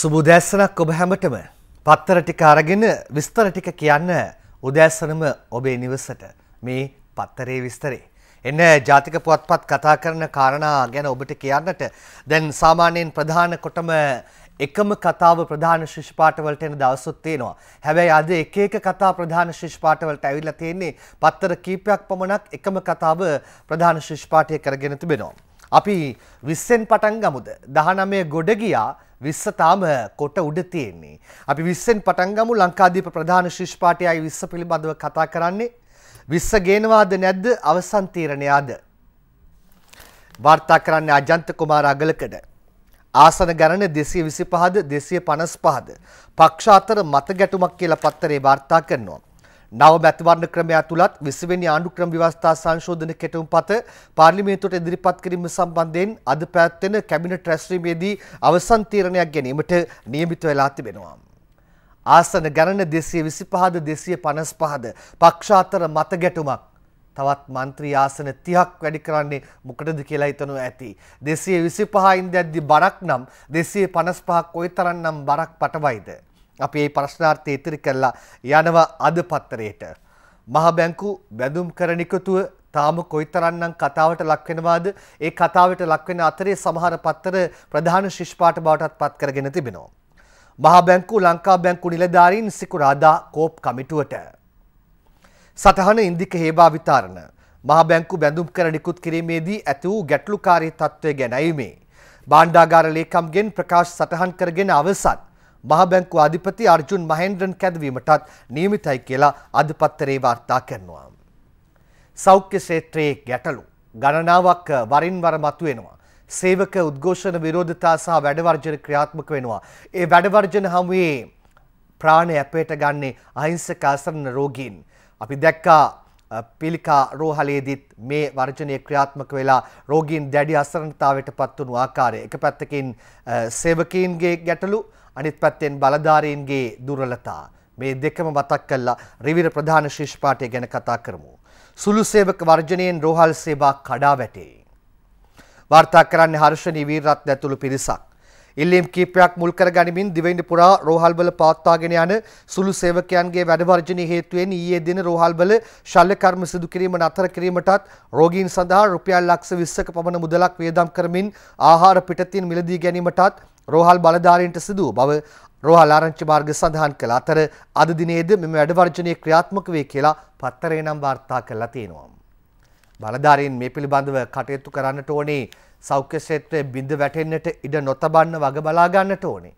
සුබ උදෑසනක් ඔබ හැමටම පත්තර ටික අරගෙන විස්තර ටික කියන්න උදෑසනම ඔබේ නිවසට මේ පත්තරේ විස්තරේ. එන්න ජාතික පුවත්පත් කතා කරන කාරණා ගැන ඔබට කියන්නට දැන් සාමාන්‍යයෙන් ප්‍රධාන කොටම එකම කතාව ප්‍රධාන ශිෂ්පාටවලට එන දවසුත් තියෙනවා. හැබැයි අද එක එක කතා ප්‍රධාන ශිෂ්පාටවලට ඇවිල්ලා තියෙන්නේ පත්තර කීපයක් පමණක් එකම කතාව ප්‍රධාන ශිෂ්පාටය කරගෙන තිබෙනවා. අපි විස්සෙන් පටන් ගමුද දහනමය ගොඩ ගියා විස්ස තාම කොට උඩ තියෙන්නේ. අපි විස්සෙන් පටන් ගමු ලංකාදීප ප්‍රධාන ශිෂ්පාටයයි විස්ස පිළිබඳව කතා කරන්නේ. විස්ස ගේනවාද නැද්ද අවසන් තීරණයාද. වාර්තා කරන්නේ අජන්ත කුමාර අගලකඩ. ආසන ගණන දෙසිය විසි පහද දෙසිය පනස් පහද. පක්ෂාතර මත ගැටුමක් කියලා පත්තරේ වාර්තා කරනවා. නව මැතිවරණ ක්‍රමය ඇතුළත් 20 වෙනි ආණ්ඩු ක්‍රම ව්‍යවස්ථා සංශෝධන කෙටුම් පත පාර්ලිමේන්තුවට ඉදිරිපත් කිරීම සම්බන්ධයෙන් අද පැවැත්වෙන කැබිනට් රැස්වීමේදී අවසන් තීරණයක් ගැනීමට නියමිත වෙලා තිබෙනවා. ආසන ගණන 225ද 255ද පක්ෂ අතර මත ගැටුමක් තවත් මන්ත්‍රී ආසන 30ක් වැඩි කරන්නේ මොකටද කියලා හිතනවා ඇති. 225 ඉඳද්දි බරක් නම් 255ක් කොයිතරම්නම් බරක් පටවයිද? අපි ඒ ප්‍රශ්නාර්ථය ඉතිරි කරලා යනවා අද පත්තරයට. මහා බැංකු වැඳුම් කරන එකතුව තාම කොයිතරම්නම් කතාවට ලක් වෙනවාද? ඒ කතාවට ලක් වෙන අතරේ සමහර පත්තර ප්‍රධාන ශිෂ්පාට බවටත් පත් කරගෙන තිබෙනවා. මහා බැංකු ලංකා බැංකු නිලධාරීන් සිකුරාදා කෝප් කමිටුවට සටහන ඉන්දික හේබා විතාරණ මහා බැංකු බැඳුම් කර නිකුත් කිරීමේදී ඇති වූ ගැටලුකාරී තත්ත්වය ගැනයි මේ. භාණ්ඩාගාර ලේකම්ගෙන් ප්‍රකාශ සටහන් කරගෙන අවසන් මහබැංකු අධිපති අර්ජුන් මහෙන්ද්‍රන් කැදවීමටත් නියමිතයි කියලා අධිපත්තරේ වාර්තා කරනවා. සෞඛ්‍ය ක්ෂේත්‍රයේ ගැටලු ගණනාවක් වරින් වර මතුවෙනවා. සේවක උද්ඝෝෂණ විරෝධතා සහ වැඩවර්ජන ක්‍රියාත්මක වෙනවා. ඒ වැඩවර්ජන හමුවේ ප්‍රාණය අපේට ගන්නේ අහිංසක අසරණ රෝගීන්. අපි දැක්කා පිළිකා රෝහලේදීත් මේ වර්ජනය ක්‍රියාත්මක වෙලා රෝගීන් දැඩි අසරණතාවයට පත්වුණු ආකාරය එක පැත්තකින් සේවකීන්ගේ ගැටලු අනිත් පැත්තෙන් බලධාරීන්ගේ දුර්වලතා මේ දෙකම මතක් කළා රිවිර ප්‍රධාන ශිෂ්‍ය පාඨය ගැන කතා කරමු. සුළු සේවක වර්ජනයෙන් රෝහල් සේවා කඩා වැටේ. වාර්තා කරන්නේ හර්ෂණී වීරරත්න ඇතුළු පිරිසක්. ඉල්ලීම් කීපයක් මුල් කරගනිමින් දිවයින පුරා රෝහල්වල පවත්වාගෙන යන සුළු සේවකයන්ගේ වැඩවර්ජනය හේතුවෙන් ඊයේ දින රෝහල්වල ශල්‍ය කර්ම සිදු කිරීම නතර කිරීමටත් රෝගීන් සඳහා රුපියල් ලක්ෂ 20ක පමණ මුදලක් වියදම් කරමින් ආහාර පිටතින් මිලදී ගැනීමටත් රෝහල් බලධාරීන්ට සිදුව බව රෝහල් ආරංචි මාර්ග සඳහන් කළ අතර අද දිනේද මෙම වැඩවර්ජනය ක්‍රියාත්මක වේ කියලා පත්තරේ නම් වාර්තා කරලා තියෙනවා. බලධාරීන් මේ පිළිබඳව කටයුතු කරන්නට ඕනේ සෞඛ්‍ය ක්ෂේත්‍රයේ බිඳ වැටෙන්නට ඉඩ නොතබන්න වග බලා ගන්නට ඕනේ.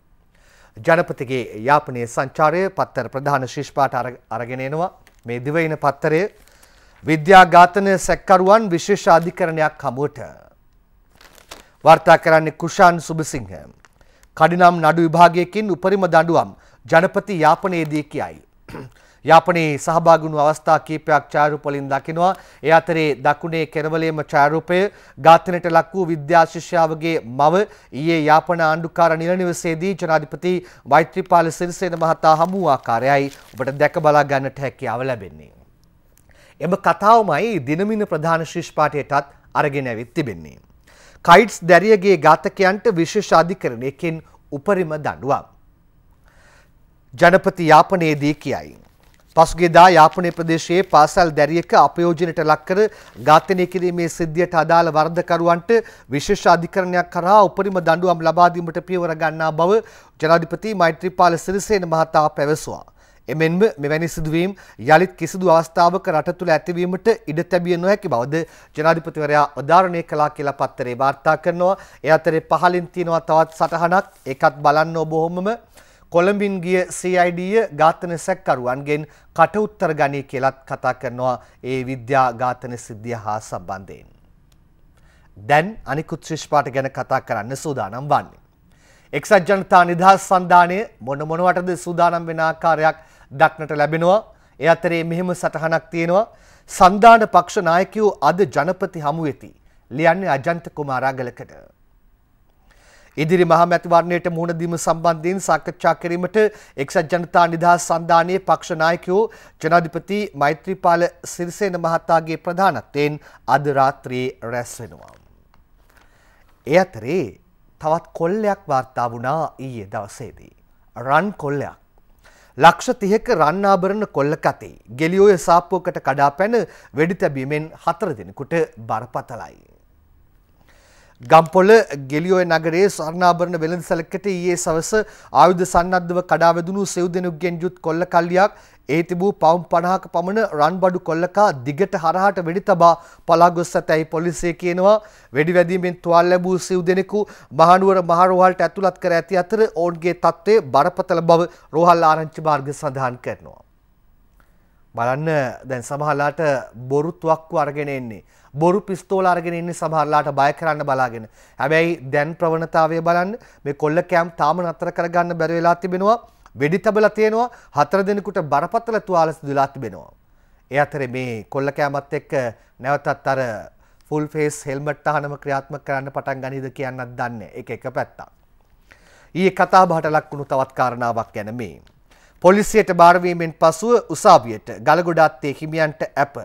ජනපතිගේ යාපනයේ සංචාරය පත්තර ප්‍රධාන ශිෂ්පාට අරගෙන එනවා මේ දිවයින පත්තරය විද්‍යා ඝාතන සැක්කරුවන් විශේෂ අධිකරණයක් හමුවට වාර්තා කරන්නේ කුෂාන් සුබසිංහ කඩිනම් නඩු විභාගයකින් උපරිම දඬුවම් ජනපති යාපනයේදී කියයි. යාපනයේ සහභාගුණු අවස්ථා කීපයක් ඡායාරූපවලින් දකිනවා. ඒ අතරේ දකුණේ කෙරවලේම ඡායාරූපය ඝාතනයට ලක් වූ විද්‍යා ශිෂ්‍යාවගේ මව ඊයේ යාපන ආණ්ඩුකාර නිල නිවසේදී ජනාධිපති මෛත්‍රීපාල සිරිසේන මහතා හමු ආකාරයයි ඔබට දැක බලා ගන්නට හැකියාව ලැබෙන්නේ. එම කතාවමයි දිනමින ප්‍රධාන ශිෂ්පාටයටත් අරගෙන ඇවිත් තිබෙන්නේ. කයිට්ස් දැරියගේ ඝාතකයන්ට විශේෂ අධිකරණයකින් උපරිම දඬුවම්. ජනපති යාපනයේදී කියයි. පසුගේදා යාපනය ප්‍රදේශයේ පාසල් දැරියක අපයෝජනයට ලක්කර ඝාතනය කිරීමේ සිද්ධියට අදාළ වර්ධකරුවන්ට විශේෂ අධිකරණයක් කරා උපරිම දඬුවම් ලබා දීමට පියවර ගන්නා බව ජනාධිපති මෛත්‍රීපාල සිරිසේන මහතා පැවසුවා. එමෙන්ම මෙවැනි සිදුවීම් යළිත් කිසිදු අවස්ථාවක රට තුළ ඇතිවීමට ඉඩ තැබිය නොහැකි බවද ජනාධිපතිවරයා අවධාරණය කළා කියලා පත්තරේ වාර්තා කරනවා. ඒ අතරේ පහලින් තියෙනවා තවත් සටහනක්. ඒකත් බලන්න ඔබ ඔහොමම කොළඹින් ගිය CID ඝාතන සැකකරුවන්ගෙන් කට උත්තර ගනී කියලත් කතා කරනවා ඒ විද්‍යා ඝාතන සිද්ධිය හා සම්බන්ධයෙන්. දැන් අනිකුත් ශිෂ්පාට ගැන කතා කරන්න සූදානම් වන්නේ. එක්සත් ජනතා නිදහස් සන්ධානය මොන මොනවටද සූදානම් වෙන ආකාරයක් දක්නට ලැබෙනවා. ඒ අතරේ මෙහෙම සටහනක් තියෙනවා. සන්දාන පක්ෂ නායකයෝ අද ජනපති හමු වෙති. ලියන්නේ අජන්ත කුමාරාගලකට. ඉදිරි මහමැතිවරණයට මුහුණ දීම සම්බන්ධයෙන් සාකච්ඡා කිරීමට එක්සත් ජනතා නිදහස් සන්ධානයේ පක්ෂ නායකයෝ ජනාධිපති මෛත්‍රීපාල සිරිසේන මහතාගේ ප්‍රධානත්වයෙන් අද රාත්‍රියේ රැස් වෙනවා. ඒ අතරේ තවත් කොල්ලයක් වාර්තා වුණා ඊයේ දවසේදී. රන් කොල්ලයක් ලක්ෂ තිහෙක රන්නාභරණ කොල්ල කතේ. ගෙලියෝය සාප්පුවකට කඩා පැන වෙඩි තැබීමෙන් හතර දෙනෙකුට බරපතලයි. ගම්පොල ගෙලියෝය නගරේ ස්වර්ණාභරණ වෙළඳසැලකට ඊයේ සවස ආයුධ සන්නද්ධව කඩා වැදුණු සෙව් දෙනෙකුගෙන් යුත් කොල්ල කල්ලියක් ඒ තිබූ පවුම් 50ක පමණ රන්බඩු කොල්ලකා දිගට හරහාට වෙඩි තබා පලා ගොස් ඇතැයි පොලිසිය කියනවා. වෙඩි වැදීමෙන් තුවාල ලැබූ සිව් දෙනෙකු මහනුවර මහ රෝහලට ඇතුළත් කර ඇති අතර ඔවුන්ගේ තත්ත්වය බරපතල බව රෝහල් ආරංචි මාර්ග සඳහන් කරනවා. බලන්න දැන් සමහරලාට බොරු තුවක්කු අරගෙන එන්නේ. බොරු පිස්තෝල අරගෙන ඉන්නේ සමහරලාට බය කරන්න බලාගෙන. හැබැයි දැන් ප්‍රවණතාවය බලන්න මේ කොල්ල කෑම් තාම නතර කරගන්න බැරි වෙලා තිබෙනවා. වෙඩි තබලා තියෙනවා හතර දෙනෙකුට බරපතල තුවාල සිදුලා තිබෙනවා. ඒ අතරේ මේ කොල්ල කෑමත් එක්ක නැවතත් අර ෆුල් ෆේස් හෙල්මට් තහනම ක්‍රියාත්මක කරන්න පටන් ගනීද කියන්නත් දන්නේ. ඒක එක පැත්තක්. ඊයේ කතා බහට ලක්වුණු තවත් කාරණාවක් ගැන මේ. පොලිසියට බාරවීමෙන් පසුව උසාවියට ගලගොඩාත්තේ හිමියන්ට ඇප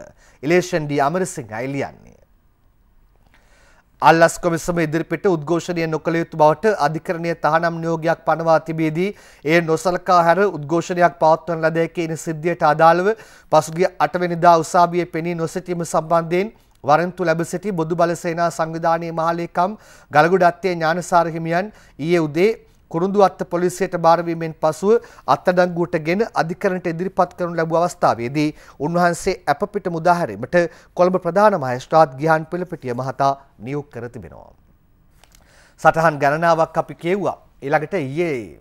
ඉලේෂන් ඩී අමරසිංහ අයලියන්නේ. අල්ලස් කොමිසම ඉදිරිපිට උද්ඝෝෂණය නොකළ යුතු බවට අධිකරණය තහනම් නියෝගයක් පනවා තිබේදී ඒ නොසලකා හැර උද්ඝෝෂණයක් පවත්වන ලද එකේන සිද්ධියට අදාළව පසුගිය 8 වෙනිදා උසාවියේ පෙනී නොසිටීම සම්බන්ධයෙන් වරන්තු ලැබ සිටි බොදු බල සේනා සංවිධානයේ මහලේකම් ගලගොඩ අත්තේ ඥානසාර හිමියන් ඊයේ උදේ කුරුඳුඅත්ත පොලිසියට භාරවීමෙන් පසුව අත්අඩංගුවටගෙන අධිකරණයට ඉදිරිපත් කරනු ලැබූ අවස්ථාවේදී උන්වහන්සේ අප පිට මුදා හැරීමට කොළඹ ප්‍රධාන මහේස්ත්‍රාත් ගිහාන් පිළපිටිය මහතා නියෝග කර තිබෙනවා. සටහන් ගණනාවක් අපි කියුවා. ඊළඟට ඊයේ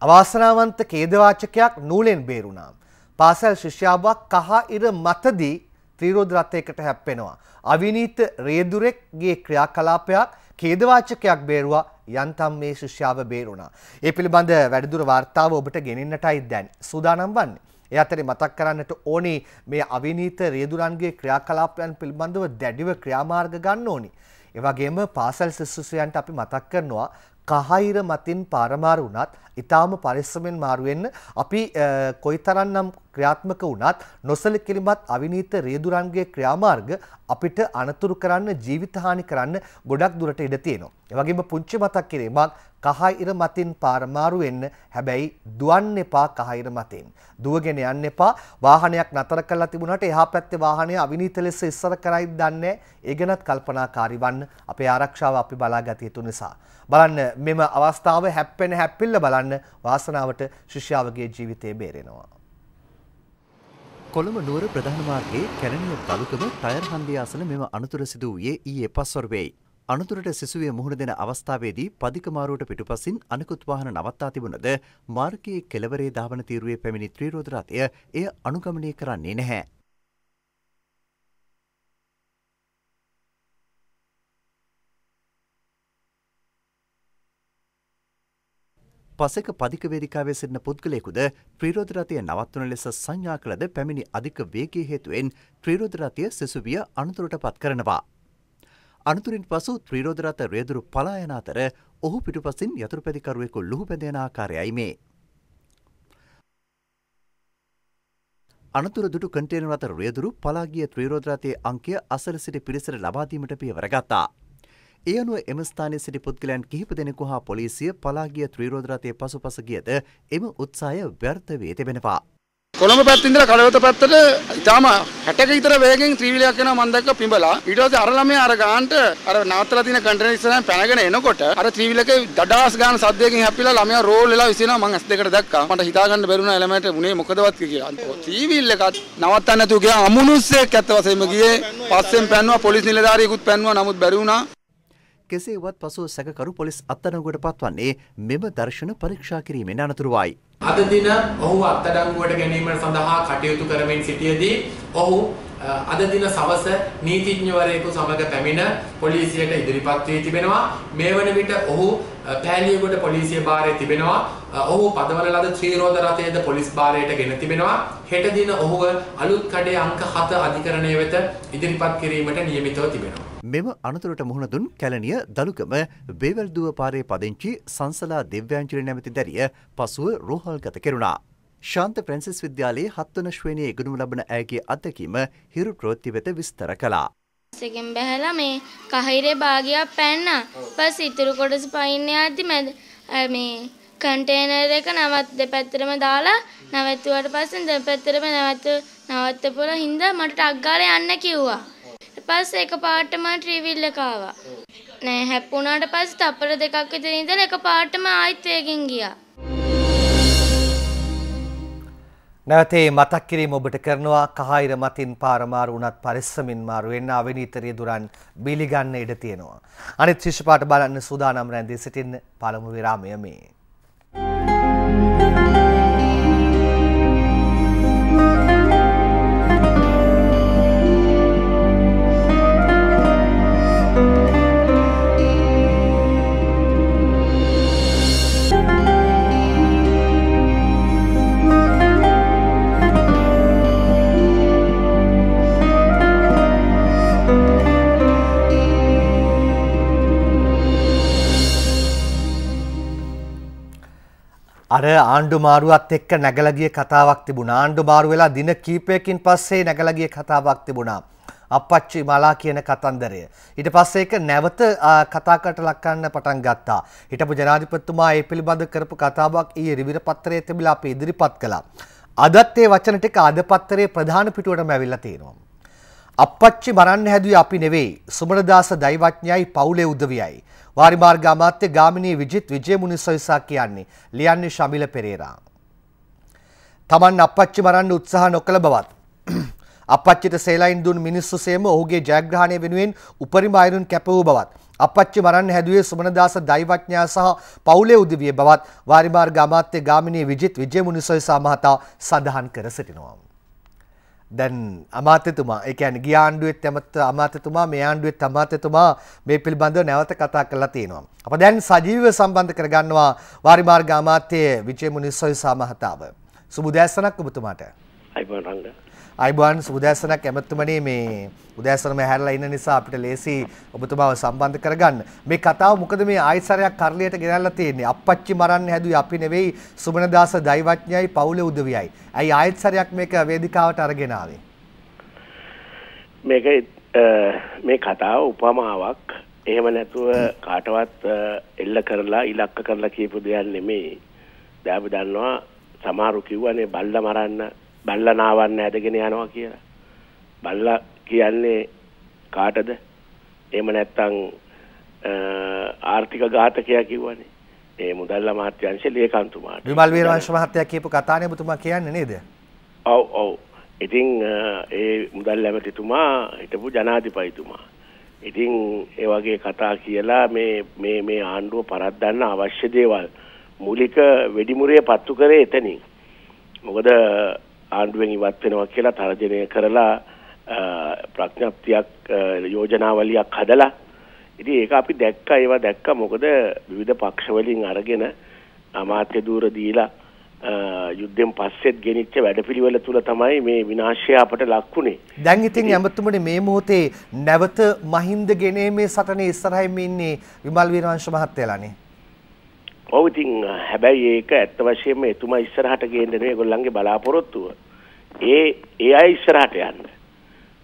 අවාසනාවන්ත ඛේදවාචකයක් නූලෙන් බේරුණා. පාසල් ශිෂ්‍යාවක් කහ ඉර මතදී ත්‍රිරෝද රථයකට හැප්පෙනවා. අවිනීත රේදුරෙක්ගේ ක්‍රියාකලාපයක් කේදවාචකයක් බේරුවා යන්තම් මේ ශිෂ්‍යාව බේරුණා. ඒ පිළිබඳ වැඩිදුර වාර්තාව ඔබට ගෙනෙන්නටයි දැන් සූදානම් වන්නේ. ඒ අතරේ මතක් කරන්නට ඕනේ මේ අවිනීත රියදුරන්ගේ ක්‍රියාකලාපයන් පිළිබඳව දැඩිව ක්‍රියාමාර්ග ගන්න ඕනි. ඒ වගේම පාසල් සිසුසයන්ට අපි මතක් කරනවා කහයිර මතින් පාරමාරු වුණත් ඊටාම පරිස්සමෙන් මාරු වෙන්න අපි කොයිතරම්නම් ක්‍රියාත්මක වුණත් නොසලකිලිමත් අවිනීත රියදුරන්ගේ ක්‍රියාමාර්ග අපිට අනතුරු කරන්න ජීවිතහානි කරන්න ගොඩක් දුරට ඉඩ තියෙනවා. ඒ වගේම පුංචි මතක් කිරීමක් කහයිර මතින් පාරමාරු වෙන්න හැබැයි දුවන්න එපා කහයිර මතින්. දුවගෙන යන්න එපා. වාහනයක් නතර කරලා තිබුණාට එහා පැත්තේ වාහනය අවිනීත ලෙස ඉස්සර කරයිද දන්නේ ඒ ගැනත් කල්පනාකාරී වන්න අපේ ආරක්ෂාව අපි බලා ගත යුතු නිසා. බලන්න මෙම අවස්ථාව හැප්පෙන හැප්පිල්ල බලන්න වාසනාවට ශිෂ්‍යාවගේ ජීවිතය බේරෙනවා. කොළඹ නුවර ප්‍රධාන මාර්ගයේ කැලණිය ගලුකම ටයර් හන්දිය අසල මෙම අනතුර සිදු වූයේ ඊයේ පස්වර වෙයි. අනතුරට සිසුවේ මුහුණ දෙන අවස්ථාවේදී පදික මාරුවට පිටුපසින් අනෙකුත් වාහන නවත්තා තිබුණද මාර්ගයේ කෙළවරේ ධාවන තීරුවේ පැමිණි ත්‍රිරෝද රථය එය අනුගමනය කරන්නේ නැහැ. පසෙක පදික වේදිකාවේ සිටින පුද්ගලයෙකුද ත්‍රීරෝධ රථය නවත්වන ලෙස සංඥා කළද පැමිණි අධික වේගය හේතුවෙන් ත්‍රීරෝධ රථය සෙසුවිය අනතුරට පත් කරනවා. අනතුරින් පසු ත්‍රීරෝධ රථ රියදුරු පලා යන අතර ඔහු පිටුපසින් යතුරුපැදිකරුවෙකු ලුහු බැඳෙන ආකාරයයි මේ. අනතුර දුටු කන්ටේනර් රථ රියදුරු පලාගිය ත්‍රීරෝධ රථයේ අංකය අසල සිට පිරිසට ලබා දීමට පියවර ගත්තා. ඒ අනුව එම ස්ථානයේ සිටි පුද්ගලයන් කිහිප දෙනෙකු හා පොලිසිය පලාගිය ත්‍රීරෝධ රථයේ පසුපස ගියද එම උත්සාහය વ્યර්ථ වී තිබෙනවා. කොළඹ පැත්තේ ඉඳලා කඩවත පැත්තට ඊටාම 60ක විතර වේගෙන් ත්‍රිවිලයක් යනවා මම දැක්ක පිඹලා ඊට පස්සේ අර ළමයා අර ගානට අර නවත්තලා තියෙන කන්ටේනර් ඉස්සරහින් පැනගෙන එනකොට අර ත්‍රිවිලකේ දඩාස් ගාන සද්දයකින් හැපිලා ළමයා රෝල් වෙලා විසිනවා මම S2කට දැක්කා මට හිතා ගන්න බැරි වුණා එළමයට මුනේ මොකදවත් කියලා ත්‍රිවිල් එකත් නවත්තන්න නැතුව ගියා අමුනුස්සෙක් ඇත්ත වශයෙන්ම ගියේ පස්සෙන් පැන්නුවා පොලිස් නිලධාරියෙකුත් පැන්නුවා නමුත් බැරි වුණා කෙසේවත් පසුව සැකකරු පොලිස් අත්අඩංගුවට පත්වන්නේ මෙම දර්ශන පරීක්ෂා කිරීමෙන් අනතුරුවයි. අද දින ඔහු අත්අඩංගුවට ගැනීම සඳහා කටයුතු කරමින් සිටියදී ඔහු අද දින සවස නීතිඥවරයෙකු සමග පැමිණ පොලිසියට ඉදිරිපත් වී තිබෙනවා. මේ වන විට ඔහු පෑලියගොඩ පොලිසිය භාරයේ තිබෙනවා. ඔහු පදවන ලද ත්‍රිරෝද රථයේද පොලිස් භාරයට ගෙන තිබෙනවා. හෙට දින ඔහුව අලුත් කඩේ අංක 7 අධිකරණය වෙත ඉදිරිපත් කිරීමට නියමිතව තිබෙනවා. මෙම අනතුරට මුහුණ දුන් කැලණිය දළුකම බේවැල්දුව පාරේ පදිංචි සංසලා දිව්‍යංජලි නැමැති දැරිය පසුව රෝහල්ගත කෙරුණා. ශාන්ත ප්‍රැන්සිස් විද්‍යාලයේ හත්වන ශ්‍රේණියේ ඉගෙනුම ලබන ඇයගේ අත්දැකීම හිරු ප්‍රවෘත්ති වෙත විස්තර කළා. එකෙන් බැහැලා මේ කහිරේ භාගයක් පැන්නා. පස් ඉතුරු කොටස පයින්න යද්දි මැද මේ කන්ටේනර් එක නවත් දෙපැත්තටම දාලා නැවතුවට පස්සේ දෙපැත්තටම නැවතු නවත්තපුවා හින්දා මට ටක් ගාලා යන්න කිව්වා. පස්සේ එකපාරටම ට්‍රීවිල් එක ආවා. නෑ හැප්පුණාට පස්සේ තප්පර දෙකක් විතර ඉඳලා එකපාරටම ආයිත් වේගෙන් ගියා. නැවතේ මතක් කිරීම ඔබට කරනවා කහයිර මතින් පාරමාරු වුණත් පරිස්සමින් මාරු වෙන්න අවිනීතරිය දුරන් බිලි ගන්න ඉඩ තියෙනවා. අනිත් ශිෂ්‍යපාට බලන්න සූදානම් රැඳී සිටින්න පළමු විරාමය මේ. අර ආණ්ඩු මාරුවත් එක්ක නැගලා ගිය කතාවක් තිබුණා. ආණ්ඩු මාරු වෙලා දින කීපයකින් පස්සේ නැගලා ගිය කතාවක් තිබුණා. අපච්චි මලා කියන කතන්දරය. ඊට පස්සේ ඒක නැවත කතාකට ලක් කරන්න පටන් ගත්තා. හිටපු ජනාධිපතිතුමා ඒ පිළිබඳ කරපු කතාවක් ඊයේ රිවිර පත්‍රයේ තිබිලා අපි ඉදිරිපත් කළා. අදත් ඒ වචන ටික අද පත්‍රයේ ප්‍රධාන පිටුවටම ඇවිල්ලා තියෙනවා. අපච්චි මරන්න හැදුවේ අපි නෙවෙයි. සුමනදාස දෛවඥයයි පවුලේ උදවියයි. ವಾರಿಮಾರ್ಗ ಅಮಾತ್ಯ ගාමිණී විජිත් විජේමුණි සොයිසා කියන්නේ ලියන්නේ ශමිල පෙරේරා. තමන් අපච්චි මරන්න උත්සාහ නොකළ බවත් අපච්චිට සේලයින් දුන් මිනිස්සු සේම ඔහුගේ ජයග්‍රහණය වෙනුවෙන් උපරිම අයුරින් කැප වූ බවත් අපච්චි මරන්න හැදුවේ සුමනදාස දෛවඥා සහ පවුලේ උදවිය බවත් වාරිමාර්ග අමාත්‍ය ගාමිණී විජිත් විජේමුණි සොයිසා මහතා සඳහන් කර සිටිනවා. දැන් අමාත්‍යතුමා ඒ කියන්නේ ගිය ආණ්ඩුවෙත් ඇමත අමාත්‍යතුමා මේ ආණ්ඩුවෙත් අමාත්‍යතුමා මේ පිළිබඳව නැවත කතා කරලා තියෙනවා. අප දැන් සජීව සම්බන්ධ කරගන්නවා වාරි මාර්ග අමාත්‍ය විජේමුනිස්සොයි සමහතාව. සුබ උදෑසනක් ඔබතුමාට. අයිබෝන් රංගා. අයිබන් සුදෑසනක් ඇමත්තුමනේ මේ උදෑසනම හැරලා ඉන්න නිසා අපිට ලේසි ඔබතුමාව සම්බන්ධ කරගන්න. මේ කතාව මොකද මේ ආයිසරයක් කරලියට ගෙනල්ලා තියෙන්නේ? අප්පච්චි මරන්න හැදුවේ අපි නෙවෙයි සුමනදාස දෛවඥයයි පවුලේ උදවියයි. ඇයි ආයිසරයක් මේක වේදිකාවට අරගෙන ආවේ? මේක මේ කතාව උපමාවක්. එහෙම නැතුව කාටවත් එල්ල කරලා ඉලක්ක කරලා කියපු දෙයක් නෙමෙයි. දැන් අපි දන්නවා සමහරු කිව්වනේ බල්ලා මරන්න බල්ලා නාවන්න ඇදගෙන යනවා කියලා. බල්ලා කියන්නේ කාටද? එහෙම නැත්නම් ආර්ථික ඝාතකයා කිව්වනේ. ඒ මුදල්ලා මහත්‍යංශ ලේකම්තුමාට. විමල් වීරවංශ මහත්තයා කියපු කතානේ ඔබතුමා කියන්නේ නේද? ඔව් ඔව්. ඉතින් ඒ මුදල් ඇමතිතුමා හිටපු ජනාධිපතිතුමා. ඉතින් ඒ වගේ කතා කියලා මේ මේ මේ ආණ්ඩුව පරද්දන්න අවශ්‍ය දේවල් මූලික වෙඩිමුරේ පත්තු කරේ එතනින්. මොකද ආණ්ඩුවෙන් ඉවත් වෙනවා කියලා තර්ජනය කරලා ප්‍රඥප්තියක් යෝජනාවලියක් හදලා ඉතින් ඒක අපි දැක්කා ඒවා දැක්කා මොකද විවිධ පක්ෂ වලින් අරගෙන අමාත්‍ය දූර දීලා යුද්ධෙන් පස්සෙත් ගෙනිච්ච වැඩපිළිවෙල තුල තමයි මේ විනාශය අපට ලක්ුණේ. දැන් ඉතින් ඇමතුමනේ මේ මොහොතේ නැවත මහින්ද ගෙනේ මේ සටනේ ඉස්සරහින් ඉන්නේ විමල් වීරවංශ මහත්තයලානේ. ඔව් ඉතින් හැබැයි ඒක ඇත්ත වශයෙන්ම එතුමා ඉස්සරහට ගේන්න නෙවෙයි ඒගොල්ලන්ගේ බලාපොරොත්තුව. ඒ ඒ අය ඉස්සරහට යන්න.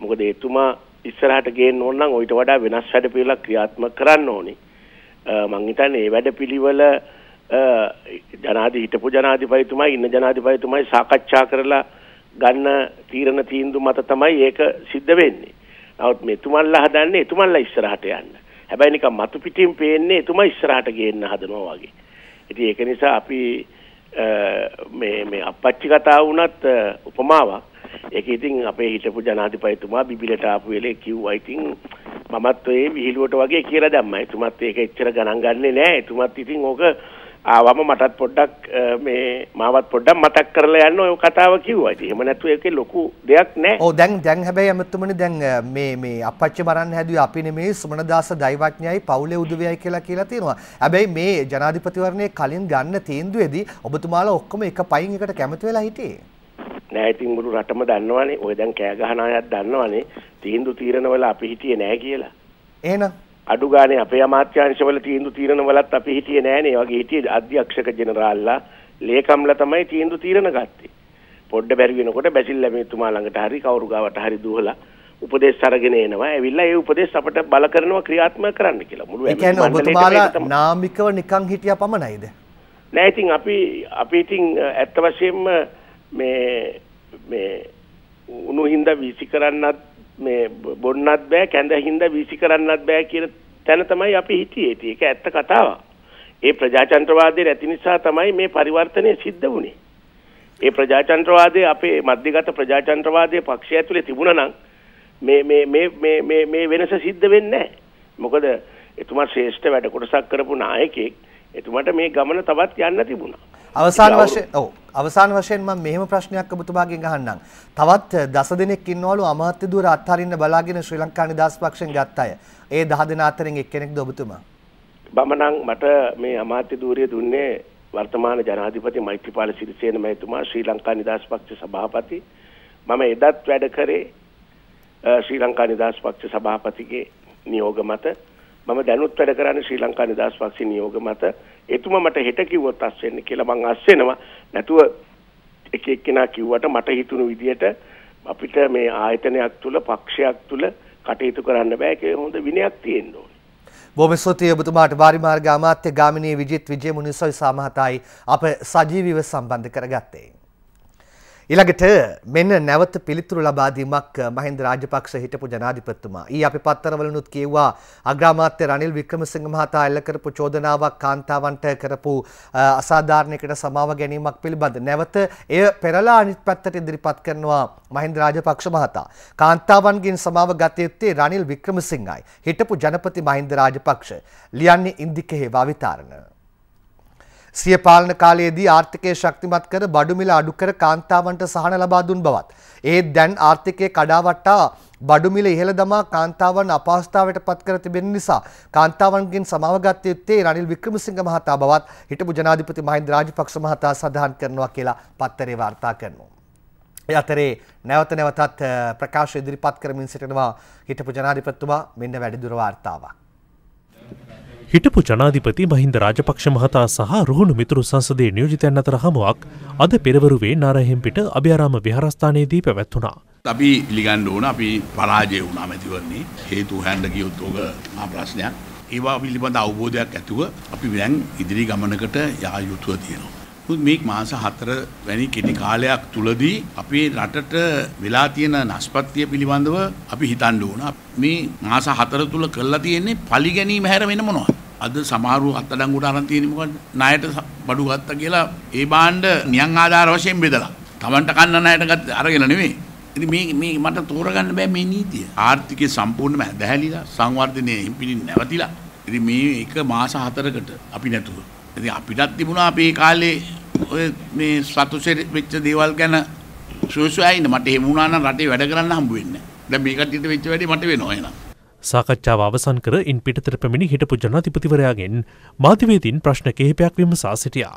මොකද එතුමා ඉස්සරහට ගේන්න ඕන නම් ඊට වඩා වෙනස් වැඩපිළිවෙලක් ක්‍රියාත්මක කරන්න ඕනේ. මං හිතන්නේ මේ වැඩපිළිවෙල ජනාධි හිටපු ජනාධිපතිතුමා ඉන්න ජනාධිපතිතුමායි සාකච්ඡා කරලා ගන්න තීරණ තීන්දුව මත තමයි ඒක සිද්ධ වෙන්නේ. නමුත් මෙතුමන්ලා හදන්නේ එතුමන්ලා ඉස්සරහට යන්න. හැබැයි නිකන් මතු පිටින් පේන්නේ එතුමා ඉස්සරහට ගේන්න හදනවා වගේ. ඉතින් ඒක නිසා අපි මේ මේ අපච්චි කතාව වුණත් උපමාවක්. ඒක ඉතින් අපේ හිටපු ජනාධිපතිතුමා බිබිලට ආපු වෙලේ කිව්වා ඉතින් මමත් ඔය විහිළුවට වගේ කියලා දැම්මා. එතුමත් ඒක එච්චර ගණන් ගන්නේ නැහැ. එතුමත් ඉතින් ඕක ආවම මටත් පොඩ්ඩක් මේ මාවත් පොඩ්ඩක් මතක් කරලා යන්න ඔය කතාව කිව්වා. ඉතින් එහෙම නැතු ඒකේ ලොකු දෙයක් නැහැ. ඔව් දැන් දැන් හැබැයි අමතුමනි දැන් මේ මේ අපච්චි මරන්න හැදුවේ අපි නෙමේ සුමනදාස දෛවඥයයි පවුලේ උදවියයි කියලා කියලා තියෙනවා. හැබැයි මේ ජනාධිපතිවරණයේ කලින් ගන්න තීන්දුවේදී ඔබතුමාලා ඔක්කොම එක පයින් එකට කැමති වෙලා හිටියේ. නෑ ඉතින් මුළු රටම දන්නවනේ. ඔය දැන් කෑ ගහන අයත් දන්නවනේ. තීන්දුව తీරන වෙලාව අපි හිටියේ නෑ කියලා. එහෙනම් අඩු ගානේ අපේ අමාත්‍යාංශවල තීන්දුව తీරන වලත් අපි හිටියේ නෑනේ. වගේ හිටියේ අධ්‍යක්ෂක ජෙනරාල්ලා, ලේකම්ලා තමයි තීන්දුව తీරන ගත්තේ. පොඩ්ඩ බැරි වෙනකොට බැසිල් ලැබෙතුමා ළඟට හරි කවුරු ගාවට හරි දුහලා උපදේශ අරගෙන එනවා. ඇවිල්ලා ඒ උපදේශ අපට බල කරනවා ක්‍රියාත්මක කරන්න කියලා. මුළු ඒ කියන්නේ ඔබතුමාලා නාමිකව නිකන් හිටියා පමණයිද? නෑ ඉතින් අපි අපි ඉතින් ඇත්ත වශයෙන්ම මේ මේ උණු හින්දා වීසි කරන්නත් මේ බොන්නත් බෑ කැඳ හින්දා වීසි කරන්නත් බෑ කියන තැන තමයි අපි හිටියේ. ඒක ඇත්ත කතාවක්. ඒ ප්‍රජාතන්ත්‍රවාදයේ නැති නිසා තමයි මේ පරිවර්තනය සිද්ධ වුනේ. ඒ ප්‍රජාතන්ත්‍රවාදයේ අපේ මධ්‍යගත ප්‍රජාතන්ත්‍රවාදයේ පක්ෂය ඇතුලේ තිබුණා නම් මේ මේ මේ මේ මේ මේ වෙනස සිද්ධ වෙන්නේ නැහැ. මොකද එතුමා ශ්‍රේෂ්ඨ වැඩ කොටසක් කරපු නායකයෙක්. එතුමාට මේ ගමන තවත් යන්න තිබුණා. අවසාන වශයෙන් ඔව් අවසාන වශයෙන් මම මෙහෙම ප්‍රශ්නයක් ඔබතුමාගෙන් අහන්නම්. තවත් 10 දෙනෙක් ඉන්නවලු අමාත්‍ය ධුර අත්හරින්න බලාගෙන ශ්‍රී ලංකා නිදහස් පක්ෂෙන් ගත්ත අය. ඒ 10 දෙනා අතරින් එක්කෙනෙක්ද ඔබතුමා? මම නම් මට මේ අමාත්‍ය ධුරිය දුන්නේ වර්තමාන ජනාධිපති මෛත්‍රීපාල සිරිසේන මහතුමා ශ්‍රී ලංකා නිදහස් පක්ෂ සභාපති. මම එදත් වැඩ කරේ ශ්‍රී ලංකා නිදහස් පක්ෂ සභාපතිගේ නියෝග මත. මම දැනුත් වැඩ කරන්නේ ශ්‍රී ලංකා නිදහස් පක්ෂ නියෝග මත. එතුමා මට හෙට කිව්වොත් අස් වෙන්න කියලා මං අස් වෙනවා නැතුව එක එක්කෙනා කිව්වට මට හිතුණු විදියට අපිට මේ ආයතනයක් තුල පක්ෂයක් තුල කටයුතු කරන්න බෑ කියලා හොඳ විනයක් තියෙන්න ඕනේ බොහොම ස්තුතියි ඔබතුමාට වාරි මාර්ග අමාත්‍ය ගාමිණී විජිත් විජේමුනිසොයි සමහතායි අප සජීවීව සම්බන්ධ කරගත්තේ ඊළඟට මෙන්න නැවත පිළිතුරු ලබා දීමක් මහින්ද රාජපක්ෂ හිටපු ජනාධිපතිතුමා. ඊ අපි පත්තරවලුනුත් කියුවා අග්‍රාමාත්‍ය රනිල් වික්‍රමසිංහ මහතා එල්ල කරපු චෝදනාවක් කාන්තාවන්ට කරපු අසාධාරණයකට සමාව ගැනීමක් පිළිබඳ නැවත එය පෙරලා අනිත් පැත්තට ඉදිරිපත් කරනවා මහින්ද රාජපක්ෂ මහතා. කාන්තාවන්ගෙන් සමාව ගත යුත්තේ රනිල් වික්‍රමසිංහයි. හිටපු ජනපති මහින්ද රාජපක්ෂ ලියන්නේ ඉන්දිකෙහි භාවිතාරණ. සිය පාලන කාලයේදී ආර්ථිකය ශක්තිමත් කර බඩු මිල අඩු කර කාන්තාවන්ට සහන ලබා දුන් බවත්. ඒත් දැන් ආර්ථිකය කඩාවට්ටා බඩු මිල ඉහළ දමා කාන්තාවන් අපහසුතාවයට පත් කර තිබෙන නිසා කාන්තාවන්ගෙන් සමාව ගත යුත්තේ රනිල් වික්‍රමසිංහ මහතා බවත් හිටපු ජනාධිපති මහින්ද රාජපක්ෂ මහතා සඳහන් කරනවා කියලා පත්තරේ වාර්තා කරනවා. අතරේ නැවත නැවතත් ප්‍රකාශ ඉදිරිපත් කරමින් සිටිනවා හිටපු ජනාධිපතිතුමා මෙන්න වැඩිදුර වාර්තාවක්. හිටපු ජනාධිපති මහින්ද රාජපක්ෂ මහතා සහ රුහුණු මිතුරු සංසදේ නියෝජිතයන් අතර හමුවක් අද පෙරවරුවේ නාරහෙම්පිට අභයාරාම විහාරස්ථානයේදී පැවැත්වුණා. අපි පිළිගන්න ඕන අපි පරාජය වුණා මැතිවරණේ හේතු හොයන්න ගියොත් ඕක ප්‍රශ්නයක්. ඒවා පිළිබඳ අවබෝධයක් ඇතුව අපි දැන් ඉදිරි ගමනකට යා යුතුව තියෙනවා. මේ මාස හතර වැනි කෙටි කාලයක් තුලදී අපේ රටට වෙලා තියෙන නස්පත්තිය පිළිබඳව අපි හිතන්න ඕන. මේ මාස හතර තුල කරලා තියෙන්නේ පලි ගැනීම හැර වෙන මොනවද? අද සමහරව අත්අඩංගුවට අරන් තියෙන්නේ මොකද? ණයට බඩු ගත්තා කියලා ඒ බාණ්ඩ නියං ආධාර වශයෙන් බෙදලා. Tamanට කන්න ණයට අරගෙන නෙමෙයි. ඉතින් මේ මේ මට තෝරගන්න බෑ මේ නීතිය. ආර්ථිකය සම්පූර්ණයෙන්ම දැහැලිලා සංවර්ධනය හිම්පිලින් නැවතිලා. ඉතින් මේ එක මාස හතරකට අපි නැතුව ඉතින් අපිටත් තිබුණා අපේ කාලේ ඔය මේ සතුටේ වෙච්ච දේවල් ගැන සුවසුවා ඉන්න මට එහෙම වුණා නම් රටේ වැඩ කරන්න හම්බ වෙන්නේ නැහැ. දැන් මේ කට්ටියට වෙච්ච වැඩේ මට වෙනවා එහෙනම්. සාකච්ඡාව අවසන් කර ඉන් පිටතර පැමිණි හිටපු ජනාධිපතිවරයාගෙන් මාධ්‍යවේදීන් ප්‍රශ්න කිහිපයක් විමසා සිටියා.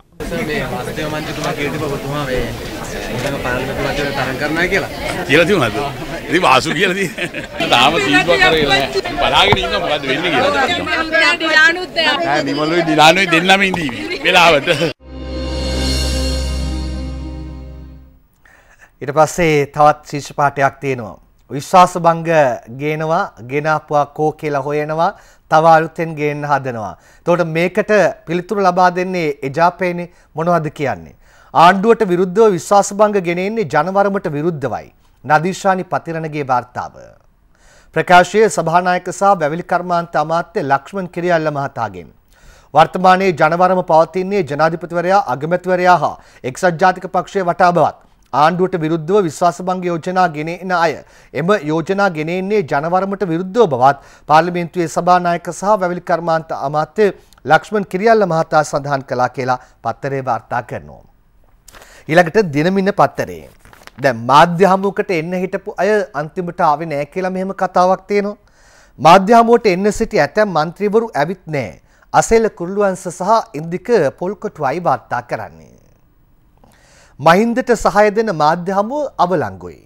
කියලා තිබුණාද? ඉතින් වාසු කියලා තියෙන. තාම තීන්දුව කරේ නැහැ. බලාගෙන ඉන්න මොකද්ද වෙන්නේ කියලා. ඩිලානුත් නැහැ. නිමලුයි ඩිලානුයි දෙන්නම ඉඳීවි. වෙලාවට. ඊට පස්සේ තවත් ශීර්ෂ පාඨයක් තියෙනවා. විශ්වාස භංග ගේනවා ගෙනාපුවා කෝ කියලා හොයනවා තව අලුතෙන් ගේන්න හදනවා. එතකොට මේකට පිළිතුරු ලබා දෙන්නේ එජාපේනේ මොනවද කියන්නේ? ආණ්ඩුවට විරුද්ධව විශ්වාසභංග ගෙනෙන්නේ ජනවරමට විරුද්ධවයි. නදීශානි පතිරණගේ වාර්තාව. ප්‍රකාශයේ සභානායක සහ වැවිලි කර්මාන්ත අමාත්‍ය ලක්ෂ්මන් කිරියල්ල මහතාගෙන්. වර්තමානයේ ජනවරම පවතින්නේ ජනාධිපතිවරයා අගමැතිවරයා හා එක්සත් ජාතික පක්ෂය වටා බවත් ආණ්ඩුවට විරුද්ධව විශ්වාසභංග යෝජනා ගෙන එන අය එම යෝජනා ගෙන එන්නේ ජනවරමට විරුද්ධව බවත් පාර්ලිමේන්තුවේ සභානායක සහ වැවිලි කර්මාන්ත අමාත්‍ය ලක්ෂ්මන් කිරියල්ල මහතා සඳහන් කළා කියලා පත්තරේ වාර්තා කරනවා. ඊළඟට දිනමින පත්තරේ දැන් මාධ්‍ය හමුවකට එන්න හිටපු අය අන්තිමට ආවේ නෑ කියලා මෙහෙම කතාවක් තියෙනවා. මාධ්‍ය හමුවට එන්න සිටි ඇතැම් മന്ത്രിවරු ඇවිත් නෑ. අසෙල කුරුළුවංශ සහ ඉන්දික පොල්කොටුවයි වාර්තා කරන්නේ. මහින්දට සහය දෙන මාධ්‍ය හමුව අවලංගුයි.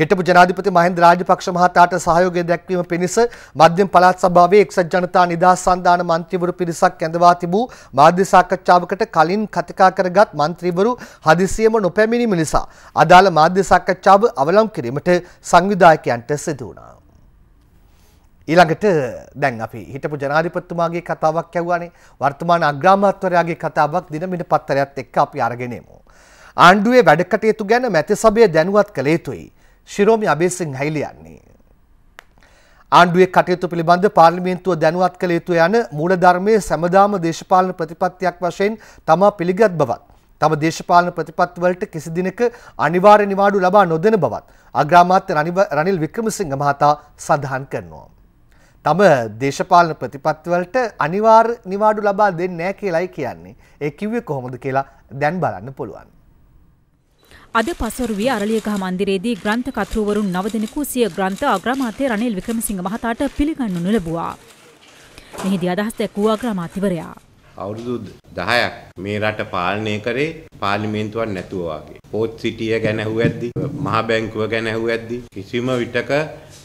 හිටපු ජනාධිපති මහින්ද රාජපක්ෂ මහතාට සහයෝගය දැක්වීම පිණිස මධ්‍යම පළාත් සභාවේ එක්සත් ජනතා නිදහස් සන්ධාන මන්ත්‍රීවරු පිරිසක් ඇඳවා තිබූ මාධ්‍ය සාකච්ඡාවකට කලින් කතිකා කරගත් මන්ත්‍රීවරු හදිසියෙම නොපැමිණීම නිසා අදාළ මාධ්‍ය සාකච්ඡාව අවලම් කිරීමට සංවිධායකයන්ට සිදු වුණා. ඊළඟට දැන් අපි හිටපු ජනාධිපතිතුමාගේ කතාවක් ඇහුවානේ වර්තමාන අග්‍රාමාත්වරයාගේ කතාවක් දිනමිට පත්තරයත් එක්ක අපි අරගෙන ආණ්ඩුවේ වැඩ කටයුතු ගැන මැතිසභය දැනුවත් කළ යුතුයි. ශිරෝමි අබේසිංහ හැයිලියන්නේ. ආණ්ඩුවේ කටයුතු පිළිබඳ පාර්ලිමේන්තුව දැනුවත් කළ යුතු යන මූලධර්මයේ සැමදාම දේශපාලන ප්‍රතිපත්තියක් වශයෙන් තමා පිළිගත් බවත් තම දේශපාලන ප්‍රතිපත්තිවලට කිසි දිනක අනිවාර්ය නිවාඩු ලබා නොදෙන බවත් අග්‍රාමාත්‍ය රනිල් වික්‍රමසිංහ මහතා සඳහන් කරනවා. තම දේශපාලන ප්‍රතිපත්තිවලට අනිවාර්ය නිවාඩු ලබා දෙන්නේ නැහැ කියලායි කියන්නේ. ඒ කිව්වේ කොහොමද කියලා දැන් බලන්න පුළුවන්. අද පසරුවේ අරලියගහ මන්දිරයේදී ග්‍රන්ථ කතෘවරුන් නව දෙනෙකු සිය ග්‍රන්ථ අග්‍රාමාත්‍ය රනිල් වික්‍රමසිංහ මහතාට පිළිගන්නු ලැබුවා. මෙහිදී අදහස් දැක්වූ අග්‍රාමාත්‍යවරයා. අවුරුදු 10ක් මේ රට පාලනය කරේ පාර්ලිමේන්තුවක් නැතුව වගේ. පෝත් සිටිය ගැන ඇහුවැද්දි, මහ බැංකුව ගැන ඇහුවැද්දි කිසිම විටක